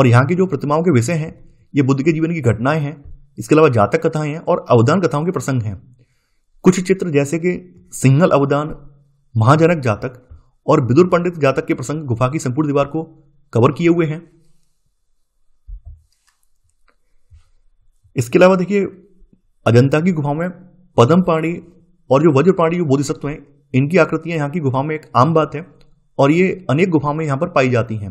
और यहाँ की जो प्रतिमाओं के विषय हैं ये बुद्ध के जीवन की घटनाएं हैं इसके अलावा जातक कथाएं हैं और अवदान कथाओं के प्रसंग हैं कुछ चित्र जैसे कि सिंगल अवदान महाजनक जातक और विदुर पंडित जातक के प्रसंग गुफा की संपूर्ण दीवार को कवर किए हुए हैं इसके अलावा देखिए अजंता की गुफाओं में पदम पाणी और जो वज्रपाणी जो बोधिसत्व हैं इनकी आकृतियां यहाँ की गुफा में एक आम बात है और ये अनेक गुफाओं में यहाँ पर पाई जाती हैं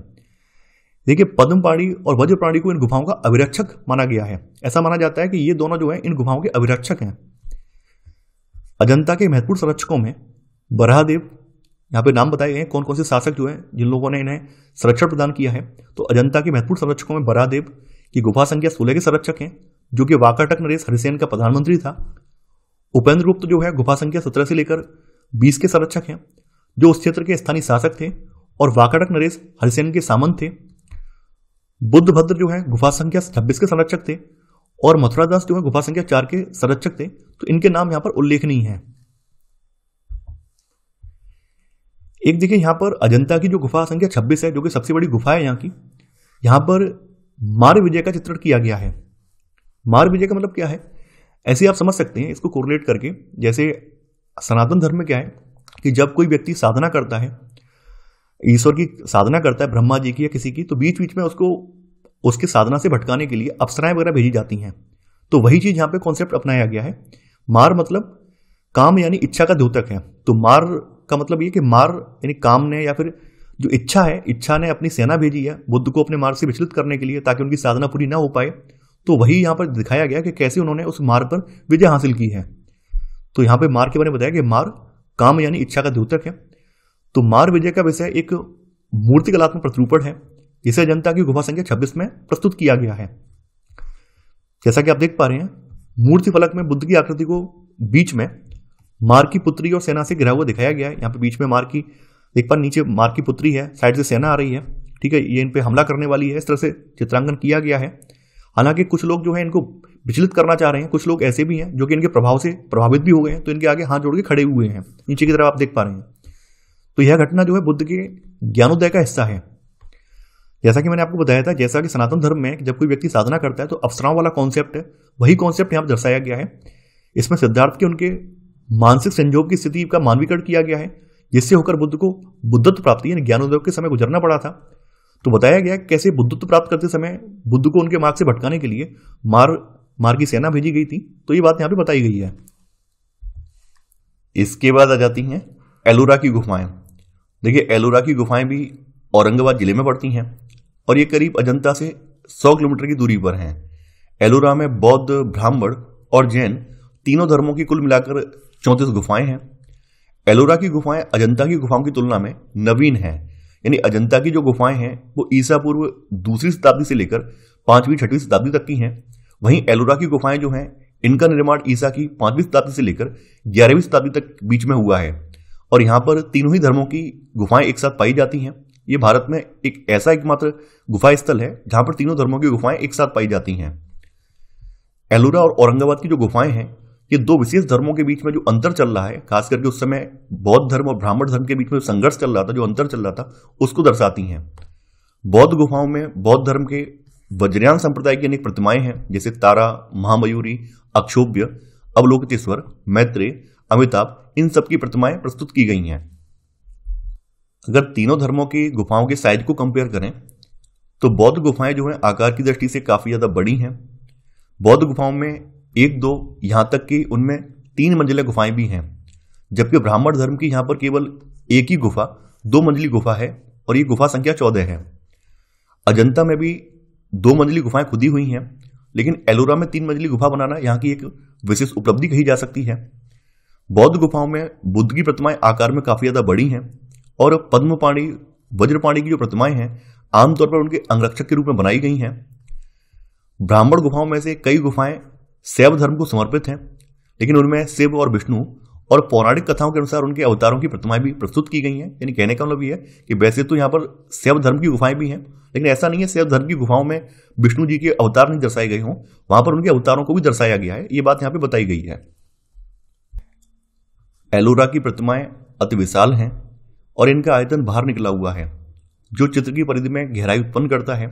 देखिए पद्म प्राणी और वज्र प्राणी को इन गुफाओं का अभिरक्षक माना गया है ऐसा माना जाता है कि ये दोनों जो है इन गुफाओं के अभिरक्षक हैं अजंता के महत्वपूर्ण संरक्षकों में बराहदेव यहाँ पे नाम बताए गए हैं कौन कौन से शासक जो हैं जिन लोगों ने इन्हें संरक्षण प्रदान किया है तो अजंता के महत्वपूर्ण संरक्षकों में बराहदेव की गुफा संख्या सोलह के संरक्षक हैं जो कि वाकाटक नरेश हरिसेन का प्रधानमंत्री था उपेंद्र गुप्त जो है गुफा संख्या सत्रह से लेकर बीस के संरक्षक हैं जो उस क्षेत्र के स्थानीय शासक थे और वाकाटक नरेश हरिसेन के सामंत थे बुद्ध भद्र जो है गुफा संख्या छब्बीस के संरक्षक थे और मथुरादास जो है गुफा संख्या चार के संरक्षक थे तो इनके नाम यहां पर उल्लेखनीय है एक देखिए यहां पर अजंता की जो गुफा संख्या 26 है जो कि सबसे बड़ी गुफा है यहां की यहां पर मार विजय का चित्रण किया गया है मार विजय का मतलब क्या है ऐसे आप समझ सकते हैं इसको कोरिलेट करके जैसे सनातन धर्म में क्या है कि जब कोई व्यक्ति साधना करता है ईश्वर की साधना करता है ब्रह्मा जी की या किसी की तो बीच बीच में उसको उसके साधना से भटकाने के लिए अप्सराएं वगैरह भेजी जाती हैं तो वही चीज़ यहाँ पे कॉन्सेप्ट अपनाया गया है मार मतलब काम यानी इच्छा का द्योतक है तो मार का मतलब ये कि मार यानी काम ने या फिर जो इच्छा है इच्छा ने अपनी सेना भेजी है बुद्ध को अपने मार्ग से विचलित करने के लिए ताकि उनकी साधना पूरी ना हो पाए तो वही यहाँ पर दिखाया गया कि कैसे उन्होंने उस मार्ग पर विजय हासिल की है तो यहाँ पर मार के बारे में बताया कि मार काम यानी इच्छा का द्योतक है तो मार विजय का विषय एक मूर्ति कलात्मक प्रतिरूपण है जिसे जनता की गुफा संख्या 26 में प्रस्तुत किया गया है जैसा कि आप देख पा रहे हैं मूर्ति फलक में बुद्ध की आकृति को बीच में मार की पुत्री और सेना से गिरा हुआ दिखाया गया है यहाँ पे बीच में मार की एक बार नीचे मार की पुत्री है साइड से सेना आ रही है ठीक है ये इन पे हमला करने वाली है इस तरह से चित्रांकन किया गया है हालांकि कुछ लोग जो है इनको विचलित करना चाह रहे हैं कुछ लोग ऐसे भी हैं जो कि इनके प्रभाव से प्रभावित भी हो गए हैं तो इनके आगे हाथ जोड़ के खड़े हुए हैं नीचे की तरफ आप देख पा रहे हैं तो यह घटना जो है बुद्ध के ज्ञानोदय का हिस्सा है जैसा कि मैंने आपको बताया था जैसा कि सनातन धर्म में जब कोई व्यक्ति साधना करता है तो अवसराओं वाला कॉन्सेप्ट है वही कॉन्सेप्ट यहाँ दर्शाया गया है इसमें सिद्धार्थ के उनके मानसिक संजोग की स्थिति का मानवीकरण किया गया है जिससे होकर बुद्ध को बुद्धत्व प्राप्ति यानी ज्ञानोदय के समय गुजरना पड़ा था तो बताया गया कैसे बुद्धत्व प्राप्त करते समय बुद्ध को उनके मार्ग से भटकाने के लिए मार मार की सेना भेजी गई थी तो ये बात यहाँ पर बताई गई है इसके बाद आ जाती हैं एलोरा की गुफाएं देखिए एलोरा की गुफाएं भी औरंगाबाद जिले में पड़ती हैं और ये करीब अजंता से 100 किलोमीटर की दूरी पर हैं एलोरा में बौद्ध ब्राह्मण और जैन तीनों धर्मों की कुल मिलाकर चौंतीस गुफाएं हैं एलोरा की गुफाएं अजंता की गुफाओं की तुलना में नवीन हैं यानी अजंता की जो गुफाएं हैं वो ईसा पूर्व दूसरी शताब्दी से लेकर पांचवीं छठवीं शताब्दी तक की हैं वहीं एलोरा की गुफाएं जो हैं इनका निर्माण ईसा की पांचवीं शताब्दी से लेकर ग्यारहवीं शताब्दी तक बीच में हुआ है और यहाँ पर तीनों ही धर्मों की गुफाएं एक साथ पाई जाती हैं ये भारत में एक ऐसा एकमात्र गुफा स्थल है जहाँ पर तीनों धर्मों की गुफाएं एक साथ पाई जाती हैं एलोरा और औरंगाबाद की जो गुफाएं हैं कि दो विशेष धर्मों के बीच में जो अंतर चल रहा है खास करके उस समय बौद्ध धर्म और ब्राह्मण धर्म के बीच में संघर्ष चल रहा था जो अंतर चल रहा था उसको दर्शाती हैं बौद्ध गुफाओं में बौद्ध धर्म के वज्रयान संप्रदाय की अनेक प्रतिमाएं हैं जैसे तारा महामयूरी अक्षोभ्य अवलोकितेश्वर मैत्रेय अमिताभ इन सबकी प्रतिमाएं प्रस्तुत की गई हैं अगर तीनों धर्मों की गुफाओं के साइज को कंपेयर करें तो बौद्ध गुफाएं जो हैं आकार की दृष्टि से काफ़ी ज़्यादा बड़ी हैं बौद्ध गुफाओं में एक दो यहाँ तक कि उनमें तीन मंजिला गुफाएं भी हैं जबकि ब्राह्मण धर्म की यहाँ पर केवल एक ही गुफा दो मंजिली गुफा है और ये गुफा संख्या चौदह है अजंता में भी दो मंजिली गुफाएं खुदी हुई हैं लेकिन एलोरा में तीन मंजिली गुफा बनाना यहाँ की एक विशेष उपलब्धि कही जा सकती है बौद्ध गुफाओं में बुद्ध की प्रतिमाएं आकार में काफी ज्यादा बड़ी हैं और पद्मपाणी वज्रपाणी की जो प्रतिमाएं हैं आमतौर पर उनके अंगरक्षक के रूप में बनाई गई हैं ब्राह्मण गुफाओं में से कई गुफाएं शैव धर्म को समर्पित हैं लेकिन उनमें शिव और विष्णु और पौराणिक कथाओं के अनुसार उनके अवतारों की प्रतिमाएं भी प्रस्तुत की गई हैं यानी कहने का मतलब यह है कि वैसे तो यहाँ पर शैव धर्म की गुफाएं भी हैं लेकिन ऐसा नहीं है शैव धर्म की गुफाओं में विष्णु जी के अवतार नहीं दर्शाए गए हों वहां पर उनके अवतारों को भी दर्शाया गया है ये बात यहाँ पर बताई गई है एलोरा की प्रतिमाएं अति विशाल हैं और इनका आयतन बाहर निकला हुआ है जो चित्र की परिधि में गहराई उत्पन्न करता है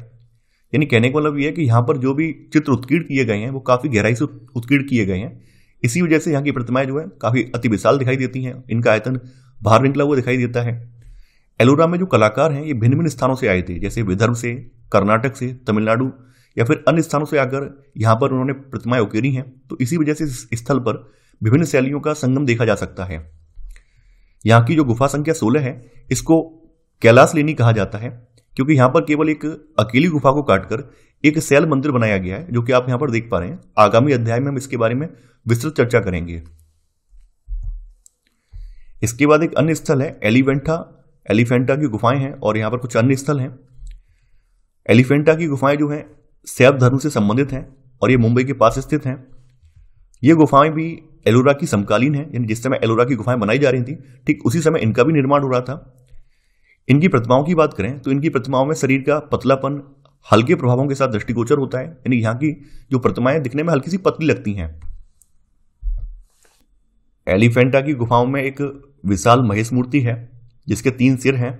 यानी कहने का मतलब ये है कि यहाँ पर जो भी चित्र उत्कीर्ण किए गए हैं वो काफ़ी गहराई से उत्कीर्ण किए गए हैं इसी वजह से यहाँ की प्रतिमाएं जो है काफ़ी अति विशाल दिखाई देती हैं इनका आयतन बाहर निकला हुआ दिखाई देता है एलोरा में जो कलाकार हैं ये भिन्न भिन्न स्थानों से आए थे जैसे विदर्भ से कर्नाटक से तमिलनाडु या फिर अन्य स्थानों से आकर यहाँ पर उन्होंने प्रतिमाएं उकेरी हैं तो इसी वजह से इस स्थल पर विभिन्न शैलियों का संगम देखा जा सकता है यहाँ की जो गुफा संख्या सोलह है इसको कैलाश लेनी कहा जाता है क्योंकि यहां पर केवल एक अकेली गुफा को काटकर एक सैल मंदिर बनाया गया है जो कि आप यहां पर देख पा रहे हैं आगामी अध्याय में हम इसके बारे में विस्तृत चर्चा करेंगे इसके बाद एक अन्य स्थल है एलिवेंटा एलिफेंटा की गुफाएं हैं और यहां पर कुछ अन्य स्थल हैं एलिफेंटा की गुफाएं जो हैं सैव धर्म से संबंधित हैं और ये मुंबई के पास स्थित हैं ये गुफाएं भी एलोरा की समकालीन है यानी जिस समय एलोरा की गुफाएं बनाई जा रही थी ठीक उसी समय इनका भी निर्माण हो रहा था इनकी प्रतिमाओं की बात करें तो इनकी प्रतिमाओं में शरीर का पतलापन हल्के प्रभावों के साथ दृष्टिगोचर होता है यानी यहाँ की जो प्रतिमाएं दिखने में हल्की सी पतली लगती हैं एलिफेंटा की गुफाओं में एक विशाल महेश मूर्ति है जिसके तीन सिर हैं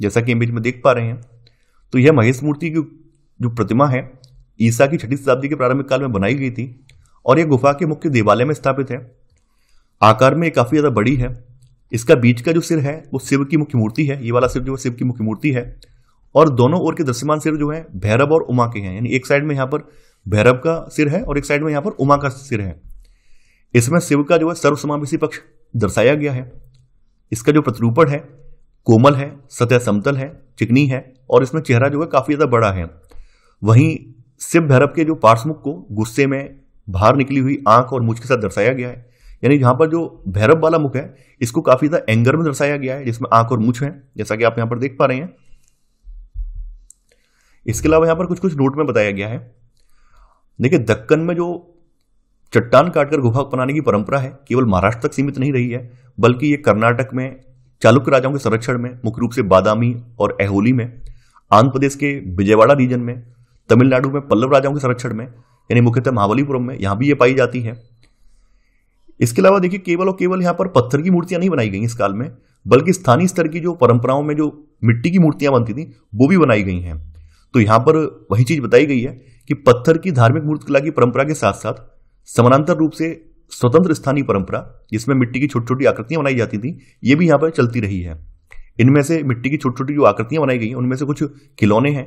जैसा कि इमेज में देख पा रहे हैं तो यह महेश मूर्ति की जो प्रतिमा है ईसा की छठी शताब्दी के प्रारंभिक काल में बनाई गई थी और यह गुफा के मुख्य देवालय में स्थापित है आकार में काफ़ी ज़्यादा बड़ी है इसका बीच का जो सिर है वो शिव की मुख्य मूर्ति है ये वाला सिर जो है शिव की मुख्य मूर्ति है और दोनों ओर के दृश्यमान सिर जो है भैरव और उमा के हैं यानी एक साइड में यहाँ पर भैरव का सिर है और एक साइड में यहाँ पर उमा का सिर है इसमें शिव का जो है सर्वसमावेशी पक्ष दर्शाया गया है इसका जो प्रतिरूपण है कोमल है सतह समतल है चिकनी है और इसमें चेहरा जो है काफ़ी ज़्यादा बड़ा है वहीं शिव भैरव के जो पार्श्वमुख को गुस्से में बाहर निकली हुई आंख और मुझ के साथ दर्शाया गया है यानी यहां पर जो भैरव वाला मुख है इसको काफी ज्यादा एंगर में दर्शाया गया है जिसमें आंख और मुछ है जैसा कि आप यहां पर देख पा रहे हैं इसके अलावा यहां पर कुछ कुछ नोट में बताया गया है देखिए दक्कन में जो चट्टान काटकर गुफा बनाने की परंपरा है केवल महाराष्ट्र तक सीमित नहीं रही है बल्कि ये कर्नाटक में चालुक्य राजाओं के संरक्षण में मुख्य रूप से बादामी और एहोली में आंध्र प्रदेश के विजयवाड़ा रीजन में तमिलनाडु में पल्लव राजाओं के संरक्षण में यानी मुख्यतः महाबलीपुरम में यहाँ भी ये पाई जाती है इसके अलावा देखिए केवल और केवल यहाँ पर पत्थर की मूर्तियां नहीं बनाई गई इस काल में बल्कि स्थानीय स्तर की जो परंपराओं में जो मिट्टी की मूर्तियां बनती थी वो भी बनाई गई हैं तो यहाँ पर वही चीज बताई गई है कि पत्थर की धार्मिक मूर्तिकला की परंपरा के साथ साथ समानांतर रूप से स्वतंत्र स्थानीय परंपरा जिसमें मिट्टी की छोटी छोटी आकृतियां बनाई जाती थी ये भी यहाँ पर चलती रही है इनमें से मिट्टी की छोटी छोटी जो आकृतियां बनाई गई उनमें से कुछ खिलौने हैं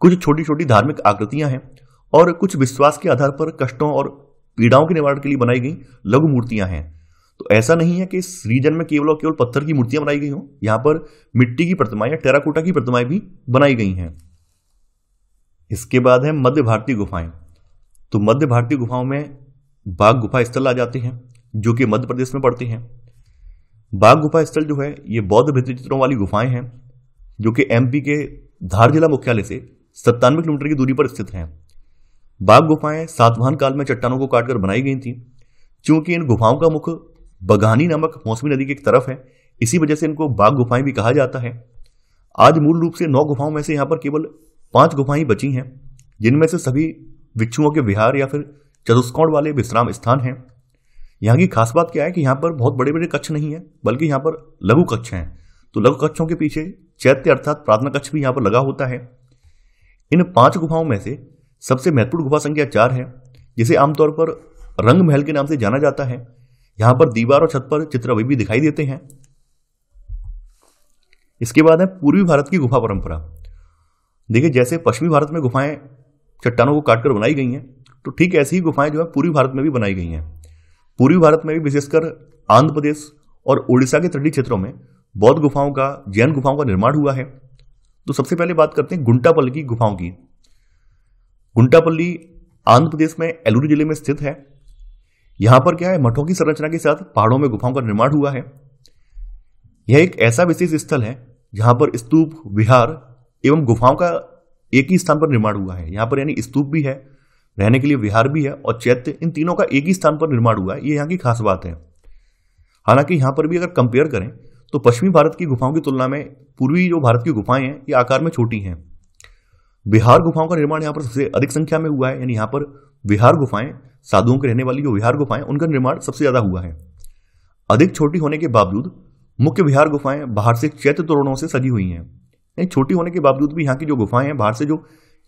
कुछ छोटी छोटी धार्मिक आकृतियां हैं और कुछ विश्वास के आधार पर कष्टों और पीड़ाओं के निवारण के लिए बनाई गई लघु मूर्तियां हैं तो ऐसा नहीं है कि इस रीजन में केवल और केवल पत्थर की मूर्तियां बनाई गई हों यहां पर मिट्टी की प्रतिमाएं या टेराकोटा की प्रतिमाएं भी बनाई गई हैं इसके बाद है मध्य भारतीय गुफाएं तो मध्य भारतीय गुफाओं में बाघ गुफा स्थल आ जाते हैं जो कि मध्य प्रदेश में पड़ते हैं बाघ गुफा स्थल जो है ये बौद्ध भित्तिचित्रों वाली गुफाएं हैं जो कि एमपी के धार जिला मुख्यालय से सत्तानवे किलोमीटर की दूरी पर स्थित हैं बाघ गुफाएं सातवाहन काल में चट्टानों को काटकर बनाई गई थी चूंकि इन गुफाओं का मुख बघानी नामक मौसमी नदी की एक तरफ है इसी वजह से इनको बाघ गुफाएं भी कहा जाता है आज मूल रूप से नौ गुफाओं में से यहाँ पर केवल पांच गुफाएं बची हैं जिनमें से सभी विच्छुओं के विहार या फिर चतुष्कोण वाले विश्राम स्थान हैं यहाँ की खास बात क्या है कि यहाँ पर बहुत बड़े बड़े कक्ष नहीं है बल्कि यहाँ पर लघु कक्ष हैं तो लघु कक्षों के पीछे चैत्य अर्थात प्रार्थना कक्ष भी यहाँ पर लगा होता है इन पांच गुफाओं में से सबसे महत्वपूर्ण गुफा संख्या चार है जिसे आमतौर पर रंग महल के नाम से जाना जाता है यहां पर दीवार और छत पर चित्र अभी भी दिखाई देते हैं इसके बाद है पूर्वी भारत की गुफा परंपरा देखिए जैसे पश्चिमी भारत में गुफाएं चट्टानों को काटकर बनाई गई हैं तो ठीक ऐसी ही गुफाएं जो है पूर्वी भारत में भी बनाई गई हैं पूर्वी भारत में भी विशेषकर आंध्र प्रदेश और उड़ीसा के तटीय क्षेत्रों में बौद्ध गुफाओं का जैन गुफाओं का निर्माण हुआ है तो सबसे पहले बात करते हैं गुंटापल की गुफाओं की गुंटापल्ली आंध्र प्रदेश में एलूरू जिले में स्थित है यहां पर क्या है मठों की संरचना के साथ पहाड़ों में गुफाओं का निर्माण हुआ है यह एक ऐसा विशेष स्थल है जहां पर स्तूप विहार एवं गुफाओं का एक ही स्थान पर निर्माण हुआ है यहाँ पर यानी स्तूप भी है रहने के लिए विहार भी है और चैत्य इन तीनों का एक ही स्थान पर निर्माण हुआ है ये यहाँ की खास बात है हालांकि यहाँ पर भी अगर कंपेयर करें तो पश्चिमी भारत की गुफाओं की तुलना में पूर्वी जो भारत की गुफाएं हैं ये आकार में छोटी हैं विहार गुफाओं का निर्माण यहाँ पर सबसे अधिक संख्या में हुआ है यानी यहाँ पर विहार गुफाएं साधुओं के रहने वाली जो विहार गुफाएं उनका निर्माण सबसे ज्यादा हुआ है अधिक छोटी होने के बावजूद मुख्य विहार गुफाएं बाहर से चैत्य तोरणों से सजी हुई हैं यानी छोटी होने के बावजूद भी यहाँ की जो गुफाएं हैं बाहर से जो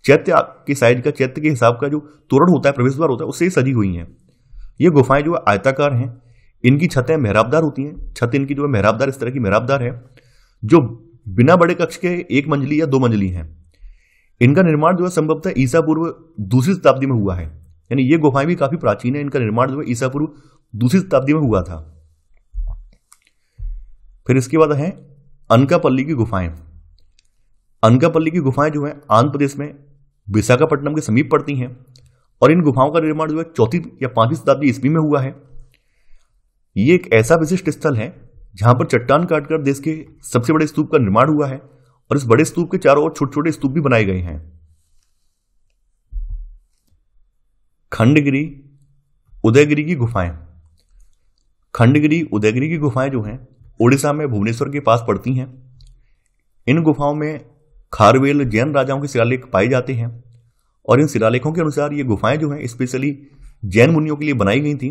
चैत्य के साइज का चैत्य के हिसाब का जो तोरण होता है प्रवेश द्वार होता है उससे ही सजी हुई हैं ये गुफाएं जो आयताकार हैं इनकी छतें मेहराबदार होती हैं छत इनकी जो है मेहराबदार इस तरह की मेहराबदार है जो बिना बड़े कक्ष के एक मंजिली या दो मंजिली हैं इनका निर्माण जो है संभवतः ईसा पूर्व दूसरी शताब्दी में हुआ है यानी ये गुफाएं भी काफी प्राचीन है इनका निर्माण जो है ईसा पूर्व दूसरी शताब्दी में हुआ था फिर इसके बाद है अनकापल्ली की गुफाएं अनकापल्ली की गुफाएं जो है आंध्र प्रदेश में विशाखापट्टनम के समीप पड़ती हैं और इन गुफाओं का निर्माण जो है चौथी या पांचवीं शताब्दी ईस्वी में हुआ है ये एक ऐसा विशिष्ट स्थल है जहां पर चट्टान काटकर देश के सबसे बड़े स्तूप का निर्माण हुआ है और इस बड़े स्तूप के चारों ओर छोटे छोटे स्तूप भी बनाए गए हैं खंडगिरी उदयगिरी की गुफाएं खंडगिरी उदयगिरी की गुफाएं जो हैं ओडिशा में भुवनेश्वर के पास पड़ती हैं इन गुफाओं में खारवेल जैन राजाओं के शिलालेख पाए जाते हैं और इन शिलालेखों के अनुसार ये गुफाएं जो हैं स्पेशली जैन मुनियों के लिए बनाई गई थी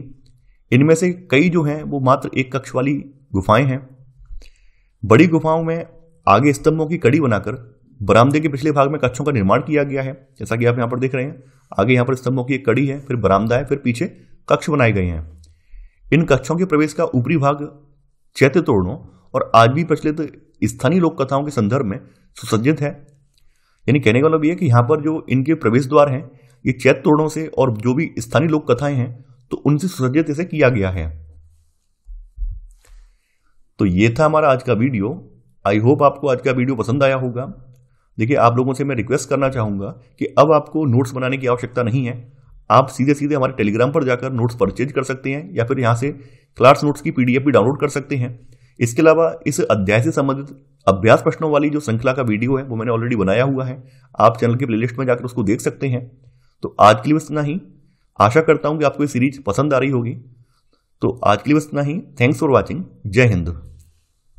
इनमें से कई जो हैं वो मात्र एक कक्ष वाली गुफाएं हैं बड़ी गुफाओं में आगे स्तंभों की कड़ी बनाकर बरामदे के पिछले भाग में कक्षों का निर्माण किया गया है जैसा कि आप यहाँ पर देख रहे हैं आगे यहाँ पर स्तंभों की एक कड़ी है फिर बरामदा है फिर पीछे कक्ष बनाए गए हैं इन कक्षों के प्रवेश का ऊपरी भाग चैत्य तोड़ों और आज भी प्रचलित स्थानीय लोक कथाओं के संदर्भ में सुसज्जित है यानी कहने का मतलब यह कि यहाँ पर जो इनके प्रवेश द्वार हैं ये चैत तोड़ों से और जो भी स्थानीय लोक कथाएं हैं तो उनसे सुसज्जित इसे किया गया है तो ये था हमारा आज का वीडियो आई होप आपको आज का वीडियो पसंद आया होगा देखिए आप लोगों से मैं रिक्वेस्ट करना चाहूँगा कि अब आपको नोट्स बनाने की आवश्यकता नहीं है आप सीधे सीधे हमारे टेलीग्राम पर जाकर नोट्स परचेज कर सकते हैं या फिर यहाँ से क्लास नोट्स की पीडीएफ भी डाउनलोड कर सकते हैं इसके अलावा इस अध्याय से संबंधित अभ्यास प्रश्नों वाली जो श्रृंखला का वीडियो है वो मैंने ऑलरेडी बनाया हुआ है आप चैनल के प्लेलिस्ट में जाकर उसको देख सकते हैं तो आज के लिए बस इतना ही आशा करता हूँ कि आपको ये सीरीज पसंद आ रही होगी तो आज के लिए बस इतना ही थैंक्स फॉर वॉचिंग जय हिंद